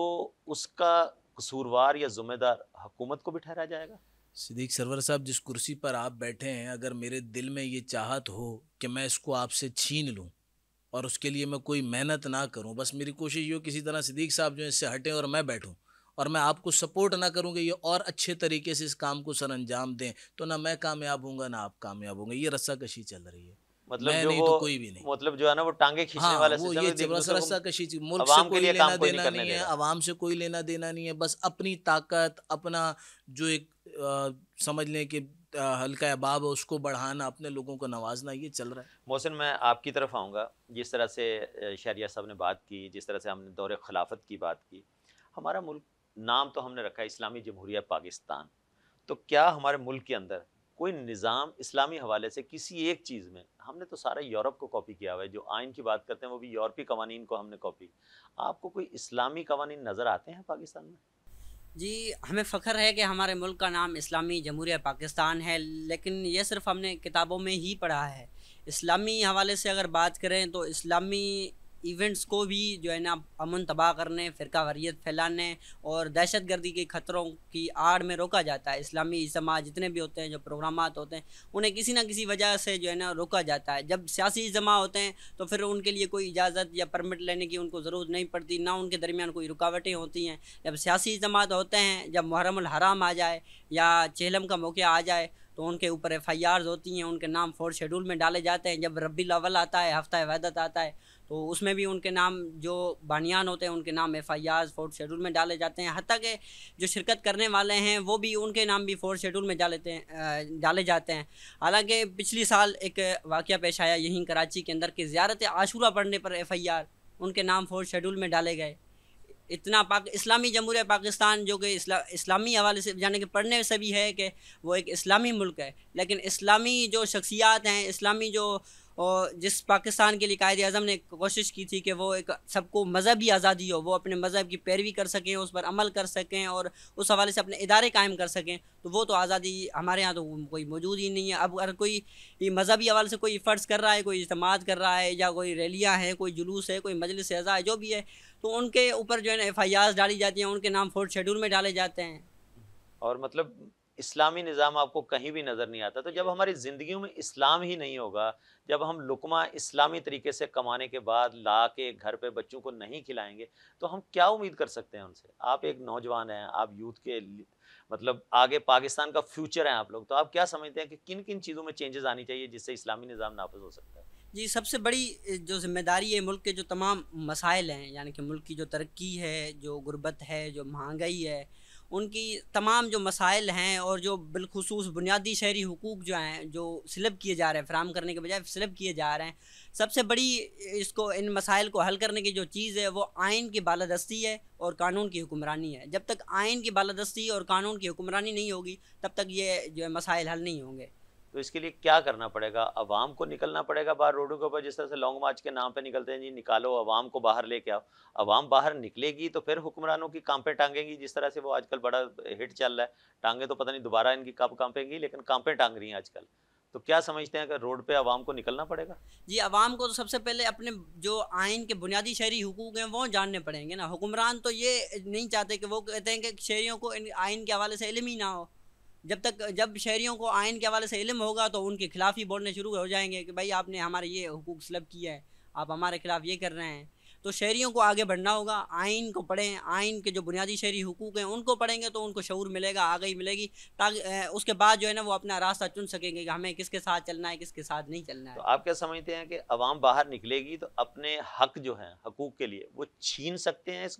उसका कसूरवार या जुम्मेदार हुकूमत को भी ठहरा जाएगा सिद्दीक सरवर साहब जिस कुर्सी पर आप बैठे हैं अगर मेरे दिल में ये चाहत हो कि मैं इसको आपसे छीन लूँ और उसके लिए मैं कोई मेहनत ना करूँ बस मेरी कोशिश ये हो किसी तरह सिद्दीक साहब जो इससे हटें और मैं बैठूँ और मैं आपको सपोर्ट ना करूँगा ये और अच्छे तरीके से इस काम को सर अंजाम दें तो ना मैं कामयाब हूँगा ना आप कामयाब होंगे ये कशी चल रही है मतलब जो नहीं तो कोई भी नहीं मतलब जो है ना वो टांगे खींचने हाँ, वाले वो ये जबरदस्ता कशी चीज मुल्क से कोई लेना देना नहीं है आवाम से कोई लेना देना नहीं है बस अपनी ताकत अपना जो एक आ, समझ लें कि हल्का अहबाब है उसको बढ़ाना अपने लोगों को नवाजना ये चल रहा है मोहसिन मैं आपकी तरफ आऊँगा जिस तरह से शहरिया साहब ने बात की जिस तरह से हमने दौरे खिलाफत की बात की हमारा मुल्क नाम तो हमने रखा है इस्लामी जमहूरिया पाकिस्तान तो क्या हमारे मुल्क के अंदर कोई निज़ाम इस्लामी हवाले से किसी एक चीज़ में हमने तो सारा यूरोप को कॉपी किया हुआ है जो आइन की बात करते हैं वो भी यूरोपी कवानी को हमने कॉपी आपको कोई इस्लामी कवानी नज़र आते हैं पाकिस्तान में जी हमें फ़ख्र है कि हमारे मुल्क का नाम इस्लामी जमहूरिया पाकिस्तान है लेकिन ये सिर्फ हमने किताबों में ही पढ़ा है इस्लामी हवाले से अगर बात करें तो इस्लामी इवेंट्स को भी जो है ना अमन तबाह करने फ़िरका वरीत फैलाने और दहशत गर्दी के ख़तरों की आड़ में रोका जाता है इस्लामी समाज जितने भी होते हैं जो प्रोग्राम होते हैं उन्हें किसी ना किसी वजह से जो है ना रोका जाता है जब सियासी जमा होते हैं तो फिर उनके लिए कोई इजाज़त या परमिट लेने की उनको ज़रूरत नहीं पड़ती ना उनके दरमियान कोई रुकावटें होती हैं जब सियासी जमात होते हैं जब मुहरम हराम आ जाए या चहलम का मौका आ जाए तो उनके ऊपर एफ आई होती हैं उनके नाम फोर्थ शेड्यूल में डाले जाते हैं जब रबी अवल आता है हफ्ता वहदत आता है तो उसमें भी उनके नाम जो बानियान होते हैं उनके नाम एफ़ आर फोर्थ शेड्यूल में डाले जाते हैं हती कि जो शिरकत करने वाले हैं वो भी उनके नाम भी फोर्थ शेड्यूल में डाले हैं डाले जाते हैं हालांकि पिछली साल एक वाक़ पेश आया यहीं कराची के अंदर कि ज्यारत आशूरा पढ़ने पर एफ़ आई आर उनके नाम फोर्थ शेड्यूल में डाले गए इतना पाक इस्लामी जमहूर पाकिस्तान जो कि इस्ला, इस्लामी हवाले से जाने के पढ़ने से भी है कि वो एक इस्लामी मुल्क है लेकिन इस्लामी जो शख्सियात हैं इस्लामी जो और जिस पाकिस्तान के लिए कायद अजम ने कोशिश की थी कि वो एक सबको मज़हबी आज़ादी हो वो अपने मज़हब की पैरवी कर सकें उस पर अमल कर सकें और उस हवाले से अपने इदारे कायम कर सकें तो वो तो आज़ादी हमारे यहाँ तो कोई मौजूद ही नहीं है अब अगर कोई मज़हबी हवाले से कोई फ़र्ज़ कर रहा है कोई इजमात कर रहा है या कोई रैलियाँ हैं कोई जुलूस है कोई मजलिस अज़ा है जो भी है तो उनके ऊपर जो है ना एफ आई आर डाली जाती हैं उनके नाम फोर्थ शेड्यूल में डाले जाते हैं और मतलब इस्लामी निज़ाम आपको कहीं भी नज़र नहीं आता तो जब हमारी ज़िंदगी में इस्लाम ही नहीं होगा जब हम लुकमा इस्लामी तरीके से कमाने के बाद ला के घर पे बच्चों को नहीं खिलाएंगे तो हम क्या उम्मीद कर सकते हैं उनसे आप एक नौजवान हैं आप यूथ के मतलब आगे पाकिस्तान का फ्यूचर है आप लोग तो आप क्या समझते हैं कि किन किन चीज़ों में चेंजेस आनी चाहिए जिससे इस्लामी निज़ाम नाफज हो सकता है जी सबसे बड़ी जो जिम्मेदारी है मुल्क के जो तमाम मसाइल हैं यानी कि मुल्क की जो तरक्की है जो गुर्बत है जो महंगाई है उनकी तमाम जो मसाइल हैं और जो बिलखसूस बुनियादी शहरी हकूक़ जो हैं जो सलब किए जा रहे हैं फ्राहम करने के बजाय सिलब किए जा रहे हैं सबसे बड़ी इसको इन मसाइल को हल करने की जो चीज़ है वो आयन की बालादस्ती है और कानून की हुक्मरानी है जब तक आयन की बालादस्ती और कानून की हुक्मरानी नहीं होगी तब तक ये जो है मसाइल हल नहीं होंगे तो इसके लिए क्या करना पड़ेगा अवाम को निकलना पड़ेगा बाहर रोडों के ऊपर जिस तरह से लॉन्ग मार्च के नाम पे निकलते हैं जी निकालो अवाम को बाहर लेके आओ अवाम बाहर निकलेगी तो फिर हुक्मरानों की कांपें टांगेंगी जिस तरह से वो आजकल बड़ा हिट चल रहा है टांगे तो पता नहीं दोबारा इनकी कब कांपेंगी लेकिन कांपें टांग रही हैं आजकल तो क्या समझते हैं अगर रोड पे आवाम को निकलना पड़ेगा जी आवाम को तो सबसे पहले अपने जो आइन के बुनियादी शहरी हकूक हैं वो जानने पड़ेंगे ना हुक्मरान तो ये नहीं चाहते कि वो कहते हैं कि शहरीों को आइन के हवाले से इलम ही ना हो जब तक जब शहरीों को आयन के हवाले से इलम होगा तो उनके खिलाफ ही बोलने शुरू हो जाएंगे कि भाई आपने हमारे ये हकूक स्लब किया है आप हमारे खिलाफ ये कर रहे हैं तो शहरीों को आगे बढ़ना होगा आइन को पढ़ें आइन के जो बुनियादी शहरी हकूक़ हैं उनको पढ़ेंगे तो उनको शूर मिलेगा आगही मिलेगी ताकि उसके बाद जो है ना वो अपना रास्ता चुन सकेंगे कि हमें किसके साथ चलना है किसके साथ नहीं चलना है तो आप क्या समझते हैं कि आवाम बाहर निकलेगी तो अपने हक जो हैं हकूक़ के लिए वो छीन सकते हैं इस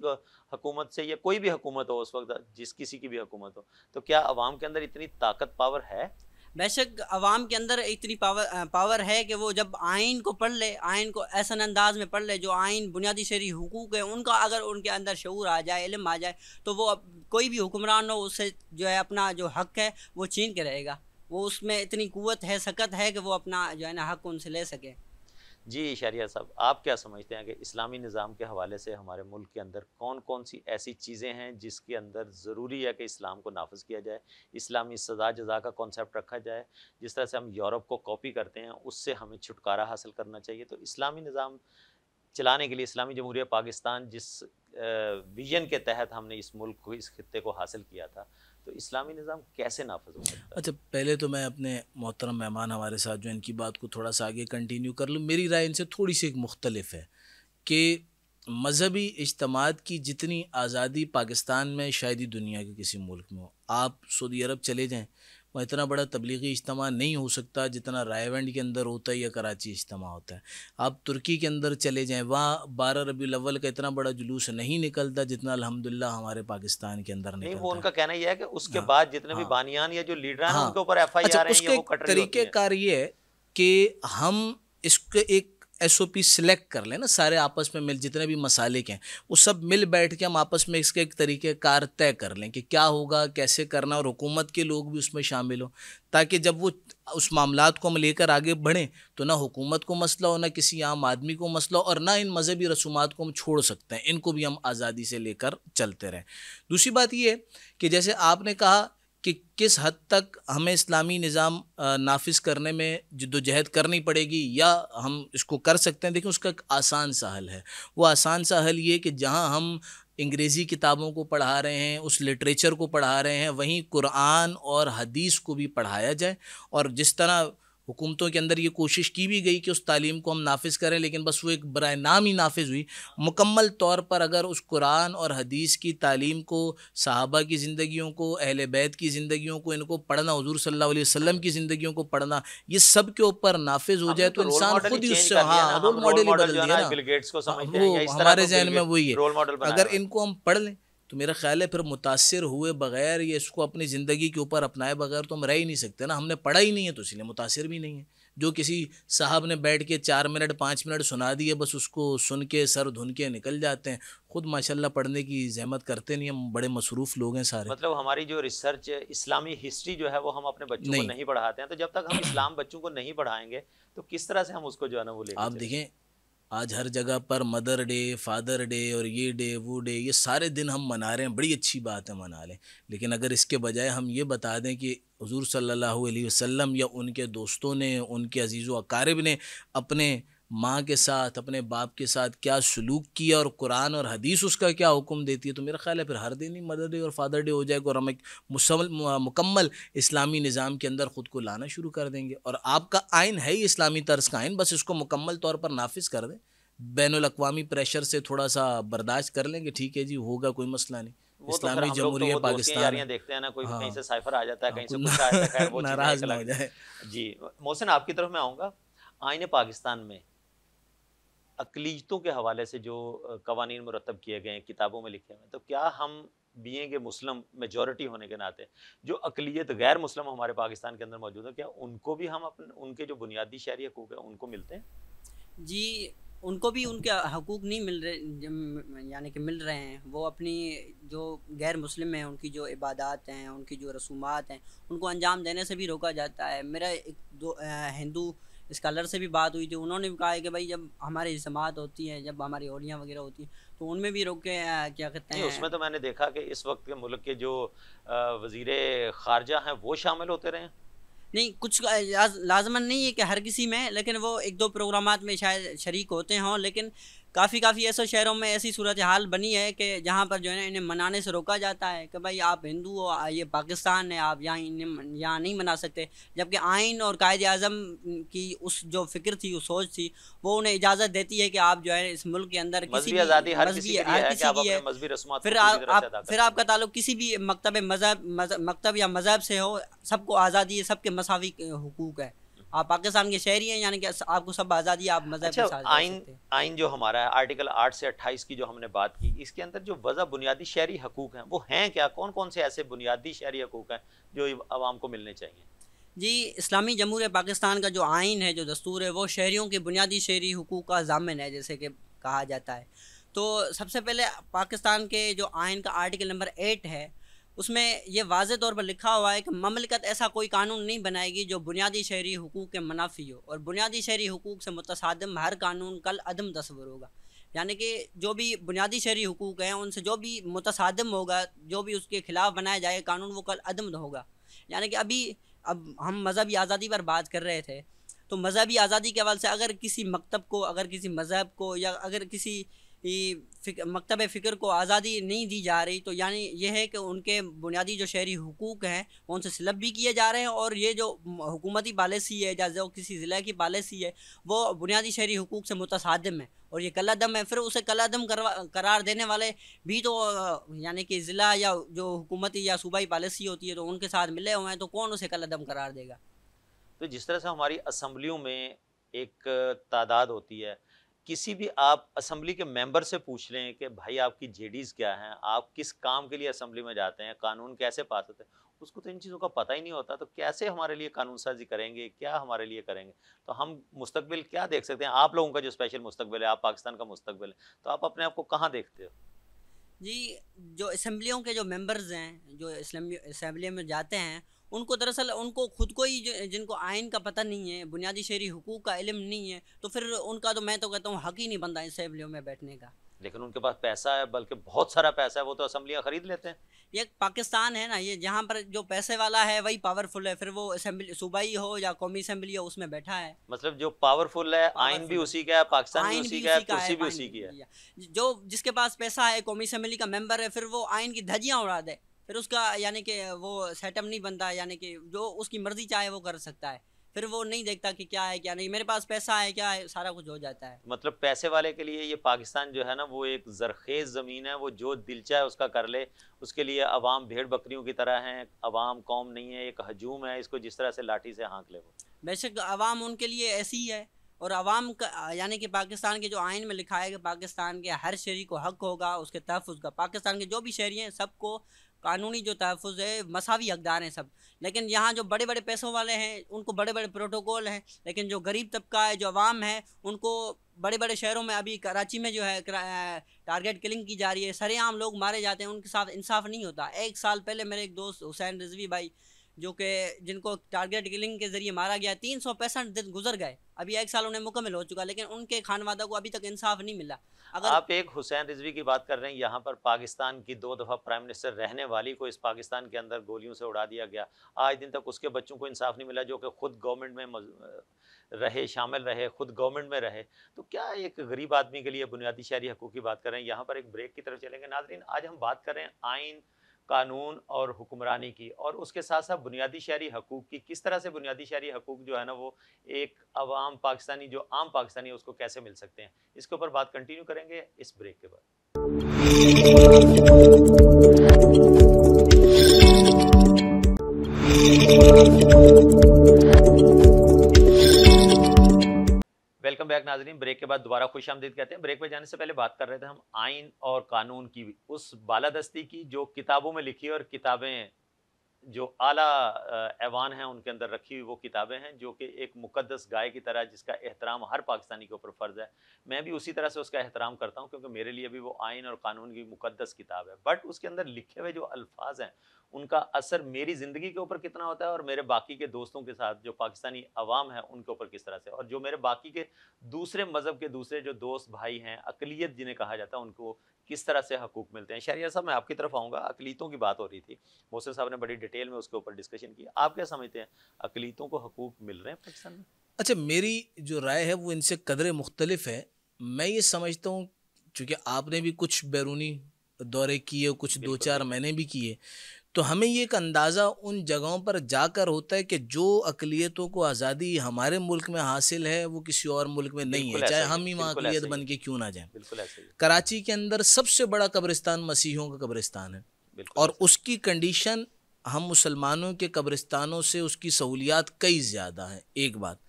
हकूमत से या कोई भी हकूमत हो उस वक्त जिस किसी की भी हकूमत हो तो क्या आवाम के अंदर इतनी ताकत पावर है बेशक अवाम के अंदर इतनी पावर पावर है कि वो जब आइन को पढ़ ले आइन को ऐसा अंदाज में पढ़ ले जो आइन बुनियादी शहरी हकूक़ है उनका अगर उनके अंदर शूर आ जाए इलम आ जाए तो वो अब कोई भी हुक्मरान हो उससे जो है अपना जो हक है वो छीन के रहेगा वो उसमें इतनी क़वत है सकत है कि वो अपना जो है ना हक उनसे ले सके जी इशारिया साहब आप क्या समझते हैं कि इस्लामी निज़ाम के हवाले से हमारे मुल्क के अंदर कौन कौन सी ऐसी चीज़ें हैं जिसके अंदर ज़रूरी है कि इस्लाम को नाफज किया जाए इस्लामी सजा जजा का कॉन्सेप्ट रखा जाए जिस तरह से हम यूरोप को कॉपी करते हैं उससे हमें छुटकारा हासिल करना चाहिए तो इस्लामी निज़ाम चलाने के लिए इस्लामी जमहूरिया पाकिस्तान जिस विजन के तहत हमने इस मुल्क को इस खत्े को हासिल किया था तो इस्लामी निज़ाम कैसे नाफज हो अच्छा पहले तो मैं अपने मोहतरम मेहमान हमारे साथ जो इनकी बात को थोड़ा सा आगे कंटिन्यू कर लूँ मेरी राय इनसे थोड़ी सी एक मुख्तलफ है कि मजहबी इजतमात की जितनी आज़ादी पाकिस्तान में शायद ही दुनिया के किसी मुल्क में हो आप सऊदी अरब चले जाएँ वह इतना बड़ा तबलीगी इज्तम नहीं हो सकता जितना रायवंड के अंदर होता है या कराची इज्तम होता है आप तुर्की के अंदर चले जाएँ वहाँ बारह रबी अव्वल का इतना बड़ा जुलूस नहीं निकलता जितना अलहमदिल्ला हमारे पाकिस्तान के अंदर नहीं वो उनका कहना यह है कि उसके हाँ, बाद जितने हाँ, भी बानियान या जो लीडर हैं हाँ, उनके ऊपर एफ आई आर तरीक़ेकार ये है कि हम इसके एक एस ओ पी सिलेक्ट कर लें ना सारे आपस में मिल जितने भी मसाले के हैं वो सब मिल बैठ के हम आपस में इसके एक तरीके कार तय कर लें कि क्या होगा कैसे करना और हुकूमत के लोग भी उसमें शामिल हों ताकि जब वो उस मामला को हम लेकर आगे बढ़ें तो ना हुकूमत को मसला हो ना किसी आम आदमी को मसला हो और ना इन मजहबी रसूमात को हम छोड़ सकते हैं इनको भी हम आज़ादी से लेकर चलते रहें दूसरी बात ये कि जैसे आपने कहा कि किस हद तक हमें इस्लामी निज़ाम नाफिज करने में जद्दोजहद करनी पड़ेगी या हम इसको कर सकते हैं देखिए उसका एक आसान सा हल है वो आसान सा हल ये कि जहाँ हम अंग्रेज़ी किताबों को पढ़ा रहे हैं उस लिटरेचर को पढ़ा रहे हैं वहीं कुरान और हदीस को भी पढ़ाया जाए और जिस तरह हुकूमतों के अंदर ये कोशिश की भी गई कि उस तालीम को हम नाफिज करें लेकिन बस वो एक बर नाम ही नाफिज हुई मुकम्मल तौर पर अगर उस कुरान और हदीस की तालीम को साहबा की ज़िंदगी को अहल बैत की ज़िंदगी को इनको पढ़ना हजूर सल्ला वसम की ज़िंदगी को पढ़ना ये सब के ऊपर नाफिज हो जाए तो, तो इंसान खुद ही उससे हाँ रोल मॉडल ही बदल दिया ना वो हमारे जहन में वही है अगर इनको हम पढ़ लें तो मेरा ख्याल है फिर मुतासर हुए बगैर ये इसको अपनी ज़िंदगी के ऊपर अपनाए बगैर तो हम रह ही नहीं सकते ना हमने पढ़ा ही नहीं है तो इसलिए मुतासर भी नहीं है जो किसी साहब ने बैठ के चार मिनट पाँच मिनट सुना दिए बस उसको सुन के सर धुन के निकल जाते हैं ख़ुद माशाल्लाह पढ़ने की जहमत करते नहीं हम बड़े मसरूफ़ लोग हैं सारे मतलब हमारी जो रिसर्च इस्लामी हिस्ट्री जो है वो हम अपने बच्चों नहीं। को नहीं पढ़ाते हैं तो जब तक हम इस्लाम बच्चों को नहीं पढ़ाएंगे तो किस तरह से हम उसको जो है ना वो आप देखें आज हर जगह पर मदर डे फादर डे और ये डे वो डे ये सारे दिन हम मना रहे हैं बड़ी अच्छी बात है मना लें लेकिन अगर इसके बजाय हम ये बता दें कि हजूर सल्ला वसम या उनके दोस्तों ने उनके अजीज़ व अकारब ने अपने माँ के साथ अपने बाप के साथ क्या सलूक किया और कुरान और हदीस उसका क्या हुक्म देती है तो मेरा ख्याल है फिर हर दिन ही मदर डे और फादर डे हो जाएगा और हम एक मुकम्मल इस्लामी निज़ाम के अंदर ख़ुद को लाना शुरू कर देंगे और आपका आयन है ही इस्लामी तर्ज का आयन बस इसको मुकम्मल तौर पर नाफिज कर दें बैन अवी प्रेशर से थोड़ा सा बर्दाश्त कर लेंगे ठीक है जी होगा कोई मसला नहीं तो इस्लामी तो जमहूरिया तो पाकिस्तान देखते हैं ना कोई कहीं से साइफर आ जाता है कहीं से हाँ, कुछ आ जाता है वो नाराज ना हो जाए जी मोहसिन आपकी तरफ मैं आऊँगा आईने पाकिस्तान में अकलीतों के हवाले से जो कवानी मरतब किए गए हैं किताबों में लिखे हुए हैं तो क्या हम बीए के मुस्लिम मेजॉरिटी होने के नाते जो अकलीत गैर मुस्लिम हमारे पाकिस्तान के अंदर मौजूद है क्या उनको भी हम अपने उनके जो बुनियादी शहरी हकूक हैं उनको मिलते हैं जी उनको भी उनके हकूक़ नहीं मिल रहे यानी कि मिल रहे हैं वो अपनी जो गैर मुस्लिम हैं उनकी जो इबादत हैं उनकी जो रसूमात हैं उनको अंजाम देने से भी रोका जाता है मेरा एक दो हिंदू स्कॉलर से भी बात हुई थी उन्होंने भी कहा है कि भाई जब हमारे जमात होती है जब हमारी होलियाँ वगैरह होती हैं तो उनमें भी रोके के क्या कहते हैं उसमें तो मैंने देखा कि इस वक्त के मुल्क के जो वजीर खारजा हैं वो शामिल होते रहे नहीं कुछ लाजमन नहीं है कि हर किसी में लेकिन वो एक दो प्रोग्राम में शायद शरीक होते हों लेकिन काफ़ी काफ़ी ऐसे शहरों में ऐसी सूरत हाल बनी है कि जहाँ पर जो है ना इन्हें मनाने से रोका जाता है कि भाई आप हिंदू हो ये पाकिस्तान है आप यहाँ इन्हें यहाँ नहीं मना सकते जबकि आइन और कायद अज़म की उस जो फिक्र थी उस सोच थी वो उन्हें इजाज़त देती है कि आप जो है इस मुल्क के अंदर किसी आज़ादी हर किसी की है फिर आप फिर आपका ताल्लुक किसी भी मकतब मजहब मकतब या मजहब से हो सबको आज़ादी है सबके मसावी हकूक़ है आप पाकिस्तान के शहरी हैं यानी कि आपको सब आज़ादी आप मजहब अच्छा, आइन आइन जो हमारा है आर्टिकल आठ से अट्ठाईस की जो हमने बात की इसके अंदर जो वजह बुनियादी शहरी हकूक़ हैं वो हैं क्या कौन कौन से ऐसे बुनियादी शहरी हकूक़ हैं जो आवाम को मिलने चाहिए जी इस्लामी जमहूर पाकिस्तान का जो आइन है जो दस्तूर है वो शहरीों के बुनियादी शहरी हकूक़ का जामिन है जैसे कि कहा जाता है तो सबसे पहले पाकिस्तान के जो आइन का आर्टिकल नंबर एट है उसमें यह वाज तौर पर लिखा हुआ है कि ममलकत ऐसा कोई कानून नहीं बनाएगी जो बुनियादी शहरी हकूक़ के मुनाफी हो और बुनियादी शहरी हकूक़ से मुतसादम हर कानून कल अदम तस्वर होगा यानी कि जो भी बुनियादी शहरी हकूक़ हैं उनसे जो भी मुतसादम होगा जो भी उसके ख़िलाफ़ बनाया जाए कानून वो कल अदम तो होगा यानी कि अभी अब हम मजहबी आज़ादी पर बात कर रहे थे तो मजहबी आज़ादी के हवाले से अगर किसी मकतब को अगर किसी मज़हब को या अगर किसी मकतब फ़िक्र को आज़ादी नहीं दी जा रही तो यानी यह है कि उनके बुनियादी जो शहरी हकूक़ हैं उनसे सलब भी किए जा रहे हैं और ये जो हुकूमती पॉलिसी है या जो किसी ज़िले की पॉलिसी है वो बुनियादी शहरी हकूक़ से मुतसादम है और ये कलादम है फिर उसे कलादम करवा करार देने वाले भी तो यानी कि ज़िला या जो हुकूमती या सूबाई पॉलिसी होती है तो उनके साथ मिले हुए हैं तो कौन उसे कलादम करार देगा तो जिस तरह से हमारी असम्बलियों में एक तादाद होती है किसी भी आप असम्बली के मेंबर से पूछ लें कि भाई आपकी जेडीज़ क्या हैं आप किस काम के लिए असम्बली में जाते हैं कानून कैसे पास होते हैं उसको तो इन चीज़ों का पता ही नहीं होता तो कैसे हमारे लिए कानून साजी करेंगे क्या हमारे लिए करेंगे तो हम मुस्तबिल क्या देख सकते हैं आप लोगों का जो स्पेशल मुस्तबिल है आप पाकिस्तान का मुस्तबिल है तो आप अपने आप को कहाँ देखते हो जी जो असम्बलियों के जो मेम्बर्स हैं जो असम्बली में जाते हैं उनको दरअसल उनको खुद को ही जिनको आयन का पता नहीं है बुनियादी शहरी हकूक़ का इलम नहीं है तो फिर उनका तो मैं तो कहता हूँ हक ही नहीं बनता असम्बलियों में बैठने का लेकिन उनके पास पैसा है बल्कि बहुत सारा पैसा है वो तो असम्बलियाँ ख़रीद लेते हैं ये पाकिस्तान है ना ये जहाँ पर जो पैसे वाला है वही पावरफुल है फिर वो असम्बली सूबाई हो या कौमी असम्बली हो उसमें बैठा है मतलब जो पावरफुल है आइन भी उसी का है पाकिस्तान भी उसी का है उसी भी उसी की है जो जिसके पास पैसा है कौमी असम्बली का मेम्बर है फिर वो आइन की धजियाँ उड़ा दे फिर उसका यानी कि वो सेटअप नहीं बनता यानी कि जो उसकी मर्ज़ी चाहे वो कर सकता है फिर वो नहीं देखता कि क्या है क्या नहीं मेरे पास पैसा है क्या है सारा कुछ हो जाता है मतलब पैसे वाले के लिए ये पाकिस्तान जो है ना वो एक जरखेज़ ज़मीन है वो जो दिल चाहे उसका कर ले उसके लिए अवाम भेड़ बकरियों की तरह हैं अवाम कौम नहीं है एक हजूम है इसको जिस तरह से लाठी से हाँक ले वो बेशक अवाम उनके लिए ऐसी है और अवाम यानी कि पाकिस्तान के जो आइन में लिखा है कि पाकिस्तान के हर शहरी को हक होगा उसके तहफ़ उसका पाकिस्तान के जो भी शहरी हैं सबको कानूनी जो तहफ़ है मसावी हकदार हैं सब लेकिन यहाँ जो बड़े बड़े पैसों वाले हैं उनको बड़े बड़े प्रोटोकॉल हैं लेकिन जो गरीब तबका है जो आवाम है उनको बड़े बड़े शहरों में अभी कराची में जो है टारगेट किलिंग की जा रही है सरेआम लोग मारे जाते हैं उनके साथ इंसाफ नहीं होता एक साल पहले मेरे एक दोस्त हुसैन रिजवी भाई जो कि जिनको टारगेट किलिंग के ज़रिए मारा गया तीन सौ पैंसठ दिन गुजर गए अभी एक साल उन्हें मुकम्मल हो चुका लेकिन उनके खानवादा को अभी तक इंसाफ नहीं मिला अगर आप एक हुसैन रिजवी की बात कर रहे हैं यहाँ पर पाकिस्तान की दो दफ़ा प्राइम मिनिस्टर रहने वाली को इस पाकिस्तान के अंदर गोलियों से उड़ा दिया गया आज दिन तक उसके बच्चों को इंसाफ नहीं मिला जो कि खुद गवर्नमेंट में रहे शामिल रहे खुद गवर्नमेंट में रहे तो क्या एक गरीब आदमी के लिए बुनियादी शहरी हकूक़ की बात कर रहे हैं यहाँ पर एक ब्रेक की तरफ चलेंगे नाजरीन आज हम बात कर रहे हैं आइन कानून और हुक्मरानी की और उसके साथ साथ बुनियादी शहरी हकूक़ की किस तरह से बुनियादी शहरी हकूक़ जो है ना वो एक आवाम पाकिस्तानी जो आम पाकिस्तानी है उसको कैसे मिल सकते हैं इसके ऊपर बात कंटिन्यू करेंगे इस ब्रेक के बाद वेलकम बैक नाजरीन ब्रेक के बाद दोबारा खुश आमदीद कहते हैं ब्रेक में जाने से पहले बात कर रहे थे हम आइन और कानून की उस बालादस्ती की जो किताबों में लिखी और किताबें जो आला ऐवान हैं उनके अंदर रखी हुई वो किताबें हैं जो कि एक मुकदस गाय की तरह जिसका एहतराम हर पाकिस्तानी के ऊपर फ़र्ज़ है मैं भी उसी तरह से उसका एहतराम करता हूँ क्योंकि मेरे लिए भी वो आइन और कानून की मुकदस किताब है बट उसके अंदर लिखे हुए जो अल्फाज हैं उनका असर मेरी ज़िंदगी के ऊपर कितना होता है और मेरे बाकी के दोस्तों के साथ जो पाकिस्तानी अवाम है उनके ऊपर किस तरह से और जो मेरे बाकी के दूसरे मज़हब के दूसरे जो दोस्त भाई हैं अकलीत जिन्हें कहा जाता है उनको किस तरह से हकूक मिलते हैं शहरिया साहब मैं आपकी तरफ आऊँगा अकलीतों की बात हो रही थी मोहसिन साहब ने बड़ी डिटेल में उसके ऊपर डिस्कशन की आप क्या समझते हैं अकलीतों को हकूक मिल रहे हैं पाकिस्तान में अच्छा मेरी जो राय है वो इनसे कदर मुख्तलिफ है मैं ये समझता हूँ चूँकि आपने भी कुछ बैरूनी दौरे किए कुछ दो चार मैंने भी किए तो हमें ये एक अंदाज़ा उन जगहों पर जाकर होता है कि जो अकलीतों को आज़ादी हमारे मुल्क में हासिल है वो किसी और मुल्क में नहीं है चाहे हम ही वहाँ अकलीत बन के क्यों ना जाए कराची के अंदर सबसे बड़ा कब्रिस्तान मसीहों का कब्रिस्तान है और उसकी कंडीशन हम मुसलमानों के कब्रिस्तानों से उसकी सहूलियात कई ज़्यादा हैं एक बात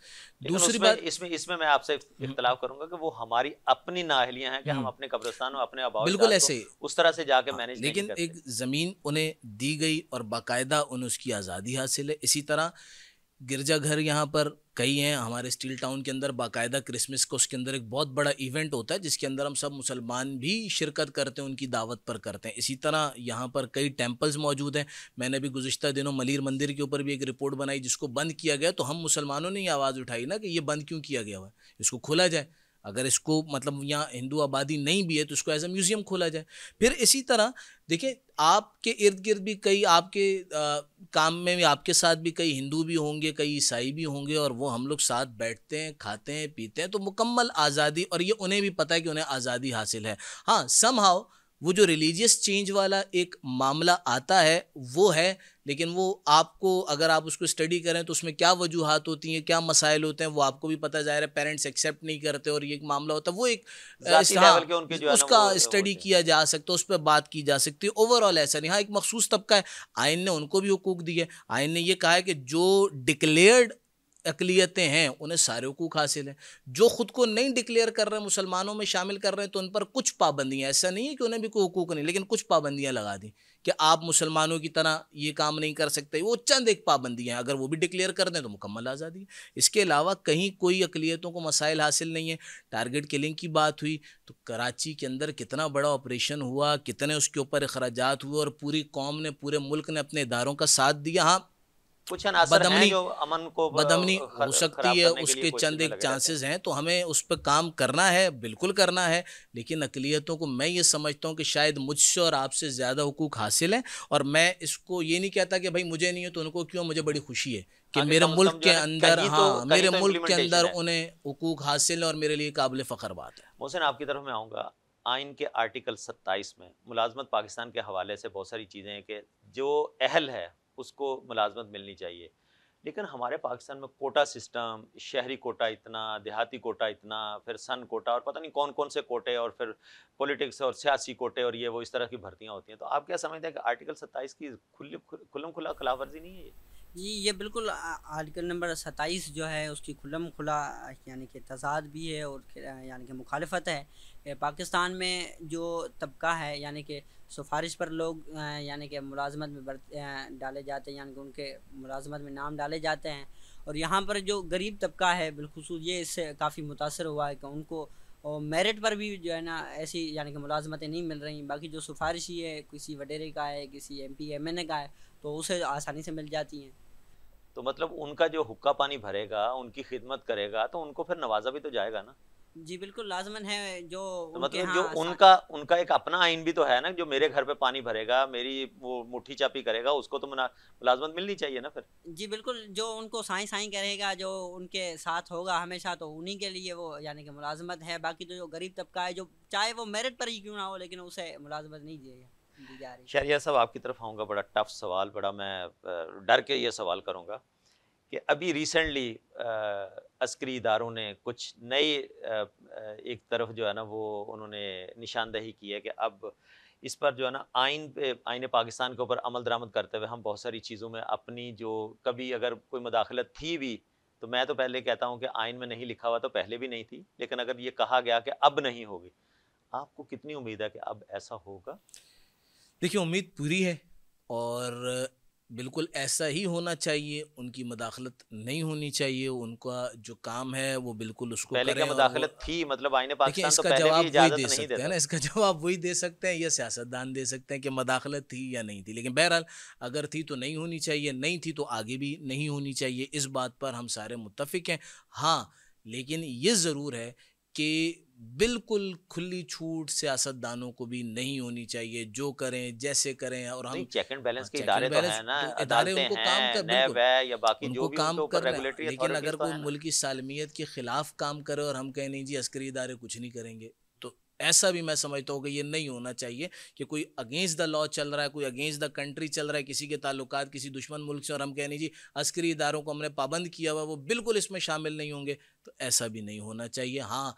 दूसरी बात इसमें इसमें मैं आपसे इख्तलाफ करूंगा कि वो हमारी अपनी नाहलियां हैं कि हम हम्म। अपने कब्रस्तान और अपने अबाव बिल्कुल ऐसे ही उस तरह से जाके मैनेज हाँ, लेकिन एक ज़मीन उन्हें दी गई और बाकायदा उन्हें उसकी आज़ादी हासिल है इसी तरह गिरजाघर यहाँ पर कई हैं हमारे स्टील टाउन के अंदर बाकायदा क्रिसमस को उसके अंदर एक बहुत बड़ा इवेंट होता है जिसके अंदर हम सब मुसलमान भी शिरकत करते हैं उनकी दावत पर करते हैं इसी तरह यहाँ पर कई टेम्पल्स मौजूद हैं मैंने भी गुजशत दिनों मलिर मंदिर के ऊपर भी एक रिपोर्ट बनाई जिसको बंद किया गया तो हम मुसलमानों ने ये आवाज़ उठाई ना कि ये बंद क्यों किया गया हुआ है इसको खोला जाए अगर इसको मतलब यहाँ हिंदू आबादी नहीं भी है तो इसको एज ए म्यूज़ियम खोला जाए फिर इसी तरह देखिए आपके इर्द गिर्द भी कई आपके आ, काम में भी आपके साथ भी कई हिंदू भी होंगे कई ईसाई भी होंगे और वो हम लोग साथ बैठते हैं खाते हैं पीते हैं तो मुकम्मल आज़ादी और ये उन्हें भी पता है कि उन्हें आज़ादी हासिल है हाँ सम हाउ वो जो रिलीजियस चेंज वाला एक मामला आता है वो है लेकिन वो आपको अगर आप उसको स्टडी करें तो उसमें क्या वजूहत होती हैं क्या मसाइल होते हैं वो आपको भी पता जा रहा है पेरेंट्स एक्सेप्ट नहीं करते और ये एक मामला होता है वो एक हाँ, के उनके जो उसका स्टडी किया जा सकता है उस पर बात की जा सकती है ओवरऑल ऐसा नहीं हाँ एक मखसूस तबका है आयन ने उनको भी हकूक दिए आयन ने यह कहा है कि जो डिक्लेयर्ड अकलीतें हैं उन्हें सारे हकूक हासिल हैं जो ख़ुद को नहीं डिक्लेयर कर रहे हैं मुसलमानों में शामिल कर रहे हैं तो उन पर कुछ पाबंदियाँ ऐसा नहीं है कि उन्हें भी कोई हकूक नहीं लेकिन कुछ पाबंदियाँ लगा दी कि आप मुसलमानों की तरह ये काम नहीं कर सकते वो चंद एक पाबंदियाँ हैं अगर वो भी डिक्लेयर कर दें तो मुकम्मल आज़ादी इसके अलावा कहीं कोई अकलीतों को मसाइल हासिल नहीं है टारगेट किलिंग की बात हुई तो कराची के अंदर कितना बड़ा ऑपरेशन हुआ कितने उसके ऊपर अखराज हुए और पूरी कौम ने पूरे मुल्क ने अपने इदारों का साथ दिया हाँ कुछ अनासर जो अमन को बदमनी हो सकती है उसके चंद एक चांसेस हैं तो हमें उस पर काम करना है बिल्कुल करना है लेकिन अकलीतों को मैं ये समझता हूँ कि शायद मुझसे और आपसे ज़्यादा हकूक हासिल हैं और मैं इसको ये नहीं कहता कि भाई मुझे नहीं है तो उनको क्यों मुझे बड़ी खुशी है कि मेरे तो मुल्क के अंदर हाँ तो- मेरे तो मुल्क के अंदर उन्हें हकूक हासिल है और मेरे लिए काबिल फ़ख्र बात है मोहसिन आपकी तरफ मैं आऊँगा आइन के आर्टिकल 27 में मुलाजमत पाकिस्तान के हवाले से बहुत सारी चीज़ें हैं कि जो अहल है उसको मुलाजमत मिलनी चाहिए लेकिन हमारे पाकिस्तान में कोटा सिस्टम शहरी कोटा इतना देहाती कोटा इतना फिर सन कोटा और पता नहीं कौन कौन से कोटे और फिर पॉलिटिक्स और सियासी कोटे और ये वो इस तरह की भर्तियाँ होती हैं तो आप क्या समझते हैं कि आर्टिकल सत्ताईस की खुले खुलम खुला खिलाफ वर्जी नहीं है ये जी ये बिल्कुल आर्टिकल नंबर सत्ताईस जो है उसकी खुलम खुला यानी कि तजाद भी है और यानी कि मुखालफत है पाकिस्तान में जो तबका है यानी कि सिफारिश पर लोग यानी कि मुलाजमत में बरत डाले जाते हैं यानी कि उनके मुलाजमत में नाम डाले जाते हैं और यहाँ पर जो गरीब तबका है बिलखसूस ये इससे काफ़ी मुतासर हुआ है कि उनको और मेरिट पर भी जो है ना ऐसी यानी कि मुलाजमतें नहीं मिल रही बाकी जो सिफारिश ही है किसी वडेरे का है किसी M P M N A का है तो उसे आसानी से मिल जाती हैं तो मतलब उनका जो हुक्का पानी भरेगा उनकी खिदमत करेगा तो उनको फिर नवाजा भी तो जाएगा ना जी बिल्कुल लाजमन है जो तो मतलब हाँ जो उनका उनका एक अपना आइन भी तो है ना जो मेरे घर पे पानी भरेगा मेरी वो मुट्ठी चापी करेगा उसको तो मुलाजमत मिलनी चाहिए ना फिर जी बिल्कुल जो उनको साई साई करेगा जो उनके साथ होगा हमेशा तो उन्हीं के लिए वो यानी कि मुलाजमत है बाकी तो जो गरीब तबका है जो चाहे वो मेरिट पर ही क्यों ना हो लेकिन उसे मुलाजमत नहीं दी जा रही शरिया साहब आपकी तरफ आऊँगा बड़ा टफ सवाल बड़ा मैं डर के ये सवाल करूँगा कि अभी रिसेंटली इदारों ने कुछ नए एक तरफ जो है ना वो उन्होंने निशानदेही की है कि अब इस पर जो है ना आइन पे आइन पाकिस्तान के ऊपर अमल दरामद करते हुए हम बहुत सारी चीज़ों में अपनी जो कभी अगर कोई मुदाखलत थी भी तो मैं तो पहले कहता हूँ कि आइन में नहीं लिखा हुआ तो पहले भी नहीं थी लेकिन अगर ये कहा गया कि अब नहीं होगी आपको कितनी उम्मीद है कि अब ऐसा होगा देखिए उम्मीद पूरी है और बिल्कुल ऐसा ही होना चाहिए उनकी मदाखलत नहीं होनी चाहिए उनका जो काम है वो बिल्कुल उसको पहले करें मदाखलत थी मतलब आईने पाकिस्तान तो इसका तो जवाब वही दे सकते हैं ना इसका जवाब वही दे सकते हैं या सियासतदान दे सकते हैं कि मदाखलत थी या नहीं थी लेकिन बहरहाल अगर थी तो नहीं होनी चाहिए नहीं थी तो आगे भी नहीं होनी चाहिए इस बात पर हम सारे मुतफ़ हैं हाँ लेकिन ये ज़रूर है कि बिल्कुल खुली छूट सियासतदानों को भी नहीं होनी चाहिए जो करें जैसे करें और हम चेक एंड बैलेंस के इदारे तो है ना इदारे उनको काम कर या बाकी उनको जो भी काम कर रहे हैं लेकिन अगर तो कोई मुल्क की सालमियत के खिलाफ काम करे और हम कहें नहीं जी अस्करी इदारे कुछ नहीं करेंगे तो ऐसा भी मैं समझता हूँ कि ये नहीं होना चाहिए कि कोई अगेंस्ट द लॉ चल रहा है कोई अगेंस्ट द कंट्री चल रहा है किसी के ताल्लुक किसी दुश्मन मुल्क से और हम नहीं जी अस्करी इदारों को हमने पाबंद किया हुआ वो बिल्कुल इसमें शामिल नहीं होंगे तो ऐसा भी नहीं होना चाहिए हाँ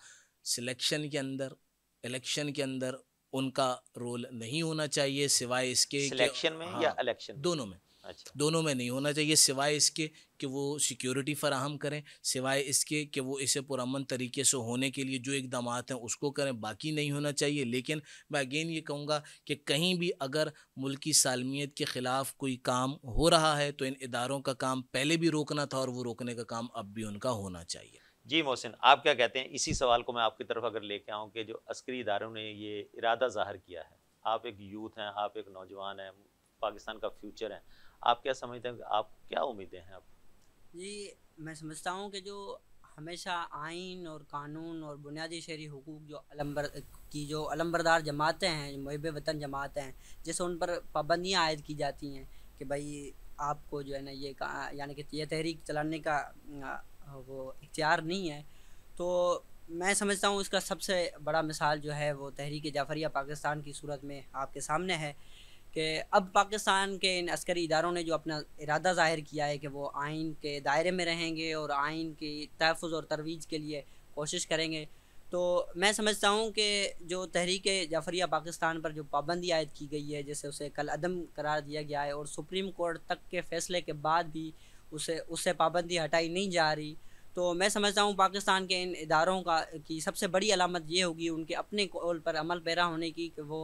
सिलेक्शन के अंदर इलेक्शन के अंदर उनका रोल नहीं होना चाहिए सिवाय इसके सिलेक्शन में हाँ, या इलेक्शन दोनों में अच्छा दोनों में नहीं होना चाहिए सिवाय इसके कि वो सिक्योरिटी फराहम करें सिवाय इसके कि वो इसे पुरमन तरीके से होने के लिए जो इकदाम हैं उसको करें बाकी नहीं होना चाहिए लेकिन मैं अगेन ये कहूँगा कि कहीं भी अगर मुल्की सालमियत के ख़िलाफ़ कोई काम हो रहा है तो इन इदारों का काम पहले भी रोकना था और वो रोकने का काम अब भी उनका होना चाहिए जी मोहसिन आप क्या कहते हैं इसी सवाल को मैं आपकी तरफ अगर लेके आऊँ कि जो अस्करी इदारों ने ये इरादा ज़ाहिर किया है आप एक यूथ हैं आप एक नौजवान हैं पाकिस्तान का फ्यूचर है आप क्या समझते हैं आप क्या उम्मीदें हैं आप जी मैं समझता हूँ कि जो हमेशा आइन और कानून और बुनियादी शहरी हकूक़ जो अलम्बर की जो अलम्बरदार जमातें हैं महब वतन जमातें हैं जैसे उन पर पाबंदियाँ आयद की जाती हैं कि भाई आपको जो है ना ये यानी कि यह तहरीक चलाने का वो इख्तियार नहीं है तो मैं समझता हूँ इसका सबसे बड़ा मिसाल जो है वो तहरीक जाफरिया पाकिस्तान की सूरत में आपके सामने है कि अब पाकिस्तान के इन अस्करी इदारों ने जो अपना इरादा ज़ाहिर किया है कि वो आइन के दायरे में रहेंगे और आइन की तहफ़ और तरवीज के लिए कोशिश करेंगे तो मैं समझता हूँ कि जो तहरीक जाफरिया पाकिस्तान पर जो पाबंदी आयद की गई है जैसे उसे कल अदम करार दिया गया है और सुप्रीम कोर्ट तक के फ़ैसले के बाद भी उसे उससे पाबंदी हटाई नहीं जा रही तो मैं समझता हूँ पाकिस्तान के इन इदारों का की सबसे बड़ी अलामत ये होगी उनके अपने कॉल पर अमल पैरा होने की कि वो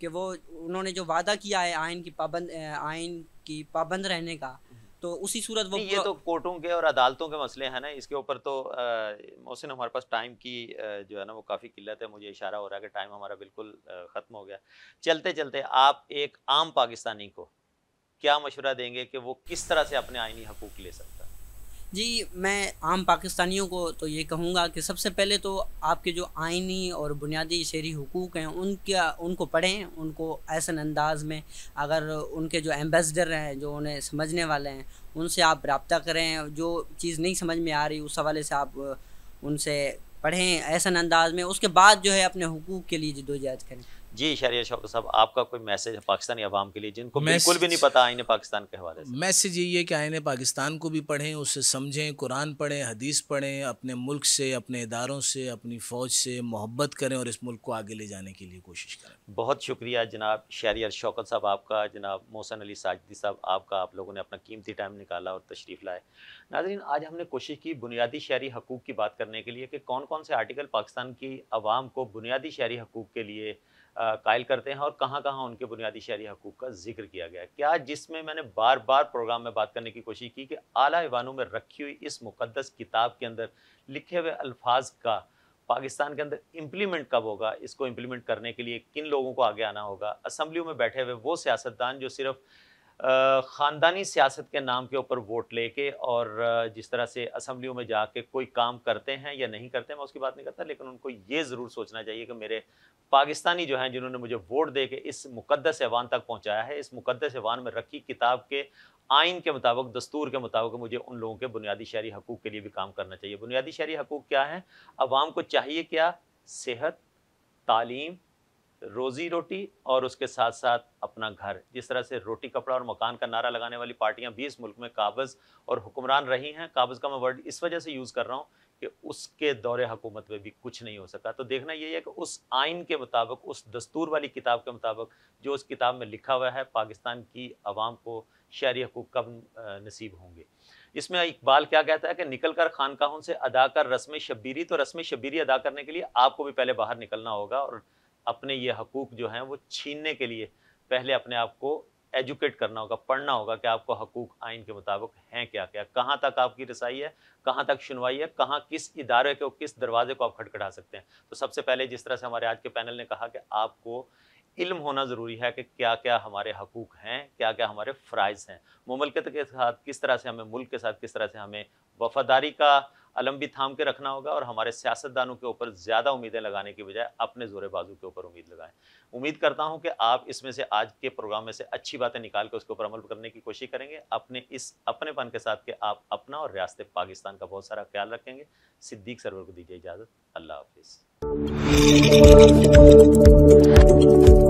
कि वो उन्होंने जो वादा किया है आयन की पाबंद आयन की पाबंद रहने का तो उसी सूरत वो ये तो कोर्टों के और अदालतों के मसले हैं ना इसके ऊपर तो मोहसिन हमारे पास टाइम की आ, जो है ना वो काफ़ी किल्लत है मुझे इशारा हो रहा है कि टाइम हमारा बिल्कुल ख़त्म हो गया चलते चलते आप एक आम पाकिस्तानी को क्या मशवरा देंगे कि वो किस तरह से अपने आइनी हकूक ले सकता है जी मैं आम पाकिस्तानियों को तो ये कहूँगा कि सबसे पहले तो आपके जो आइनी और बुनियादी शहरी हकूक़ हैं उनका उनको पढ़ें उनको ऐसे अंदाज में अगर उनके जो एम्बेसडर हैं जो उन्हें समझने वाले हैं उनसे आप रबता करें जो चीज़ नहीं समझ में आ रही उस हवाले से आप उनसे पढ़ें ऐसा अंदाज में उसके बाद जो है अपने हकूक़ के लिए जदोजहद करें जी शरिया शौक साहब आपका कोई मैसेज है पाकिस्तानी अवाम के लिए जिनको बिल्कुल भी नहीं पता आईने पाकिस्तान के हवाले से मैसेज यही है कि आईने पाकिस्तान को भी पढ़ें उसे समझें कुरान पढ़ें हदीस पढ़ें अपने मुल्क से अपने इदारों से अपनी फ़ौज से मोहब्बत करें और इस मुल्क को आगे ले जाने के लिए कोशिश करें बहुत शुक्रिया जनाब शहरियर शौकत साहब आपका जनाब मोहसन अली साजदी साहब आपका आप लोगों ने अपना कीमती टाइम निकाला और तशरीफ़ लाए नाजरीन आज हमने कोशिश की बुनियादी शहरी हकूक़ की बात करने के लिए कि कौन कौन से आर्टिकल पाकिस्तान की आवाम को बुनियादी शहरी हकूक़ के लिए कायल करते हैं और कहाँ कहाँ उनके बुनियादी शहरी हकूक़ का जिक्र किया गया क्या जिसमें मैंने बार बार प्रोग्राम में बात करने की कोशिश की कि आला ईवानों में रखी हुई इस मुक़दस किताब के अंदर लिखे हुए अल्फाज का पाकिस्तान के अंदर इम्प्लीमेंट कब होगा इसको इम्प्लीमेंट करने के लिए किन लोगों को आगे आना होगा असम्बलियों में बैठे हुए वो सियासतदान जो सिर्फ़ ख़ानदानी सियासत के नाम के ऊपर वोट लेके और जिस तरह से असम्बलियों में जाके कोई काम करते हैं या नहीं करते मैं उसकी बात नहीं करता लेकिन उनको ये ज़रूर सोचना चाहिए कि मेरे पाकिस्तानी जो हैं जिन्होंने मुझे वोट दे के इस मुकदस ऐवान तक पहुँचाया है इस मुकदस ऐवान में रखी किताब के आइन के मुताबिक दस्तूर के मुताबिक मुझे उन लोगों के बुनियादी शहरी हकूक़ के लिए भी काम करना चाहिए बुनियादी शहरी हकूक़ क्या हैं अवाम को चाहिए क्या सेहत तालीम रोजी रोटी और उसके साथ साथ अपना घर जिस तरह से रोटी कपड़ा और मकान का नारा लगाने वाली पार्टियां इस मुल्क में काबज़ और हुक्मरान रही हैं काबज़ का मैं वर्ड इस वजह से यूज़ कर रहा हूँ कि उसके दौरे हुकूमत में भी कुछ नहीं हो सका तो देखना ये है कि उस आइन के मुताबिक उस दस्तूर वाली किताब के मुताबिक जो उस किताब में लिखा हुआ है पाकिस्तान की आवाम को शहरी हकूक कब नसीब होंगे इसमें इकबाल क्या कहता है कि निकल कर खानकाहों से अदा कर रस्म शबीरी तो रस्म शबीरी अदा करने के लिए आपको भी पहले बाहर निकलना होगा और अपने ये हकूक़ जो हैं वो छीनने के लिए पहले अपने आप को एजुकेट करना होगा पढ़ना होगा कि आपको हकूक आइन के मुताबिक हैं क्या क्या कहाँ तक आपकी रसाई है कहाँ तक सुनवाई है कहाँ किस इदारे को किस दरवाजे को आप खटखटा सकते हैं तो सबसे पहले जिस तरह से हमारे आज के पैनल ने कहा कि आपको इल्म होना ज़रूरी है कि क्या क्या हमारे हकूक़ हैं क्या क्या हमारे फ़राइज़ हैं मुमलकत के साथ किस तरह से हमें मुल्क के साथ किस तरह से हमें वफादारी का अलम भी थाम के रखना होगा और हमारे सियासतदानों के ऊपर ज़्यादा उम्मीदें लगाने की बजाय अपने ज़ोरे बाजू के ऊपर उम्मीद लगाएं उम्मीद करता हूं कि आप इसमें से आज के प्रोग्राम में से अच्छी बातें निकाल के उसके ऊपर अमल करने की कोशिश करेंगे अपने इस अपनेपन के साथ के आप अपना और रियासत पाकिस्तान का बहुत सारा ख्याल रखेंगे सिद्दीक सरवर को दीजिए इजाज़त अल्लाह हाफिज़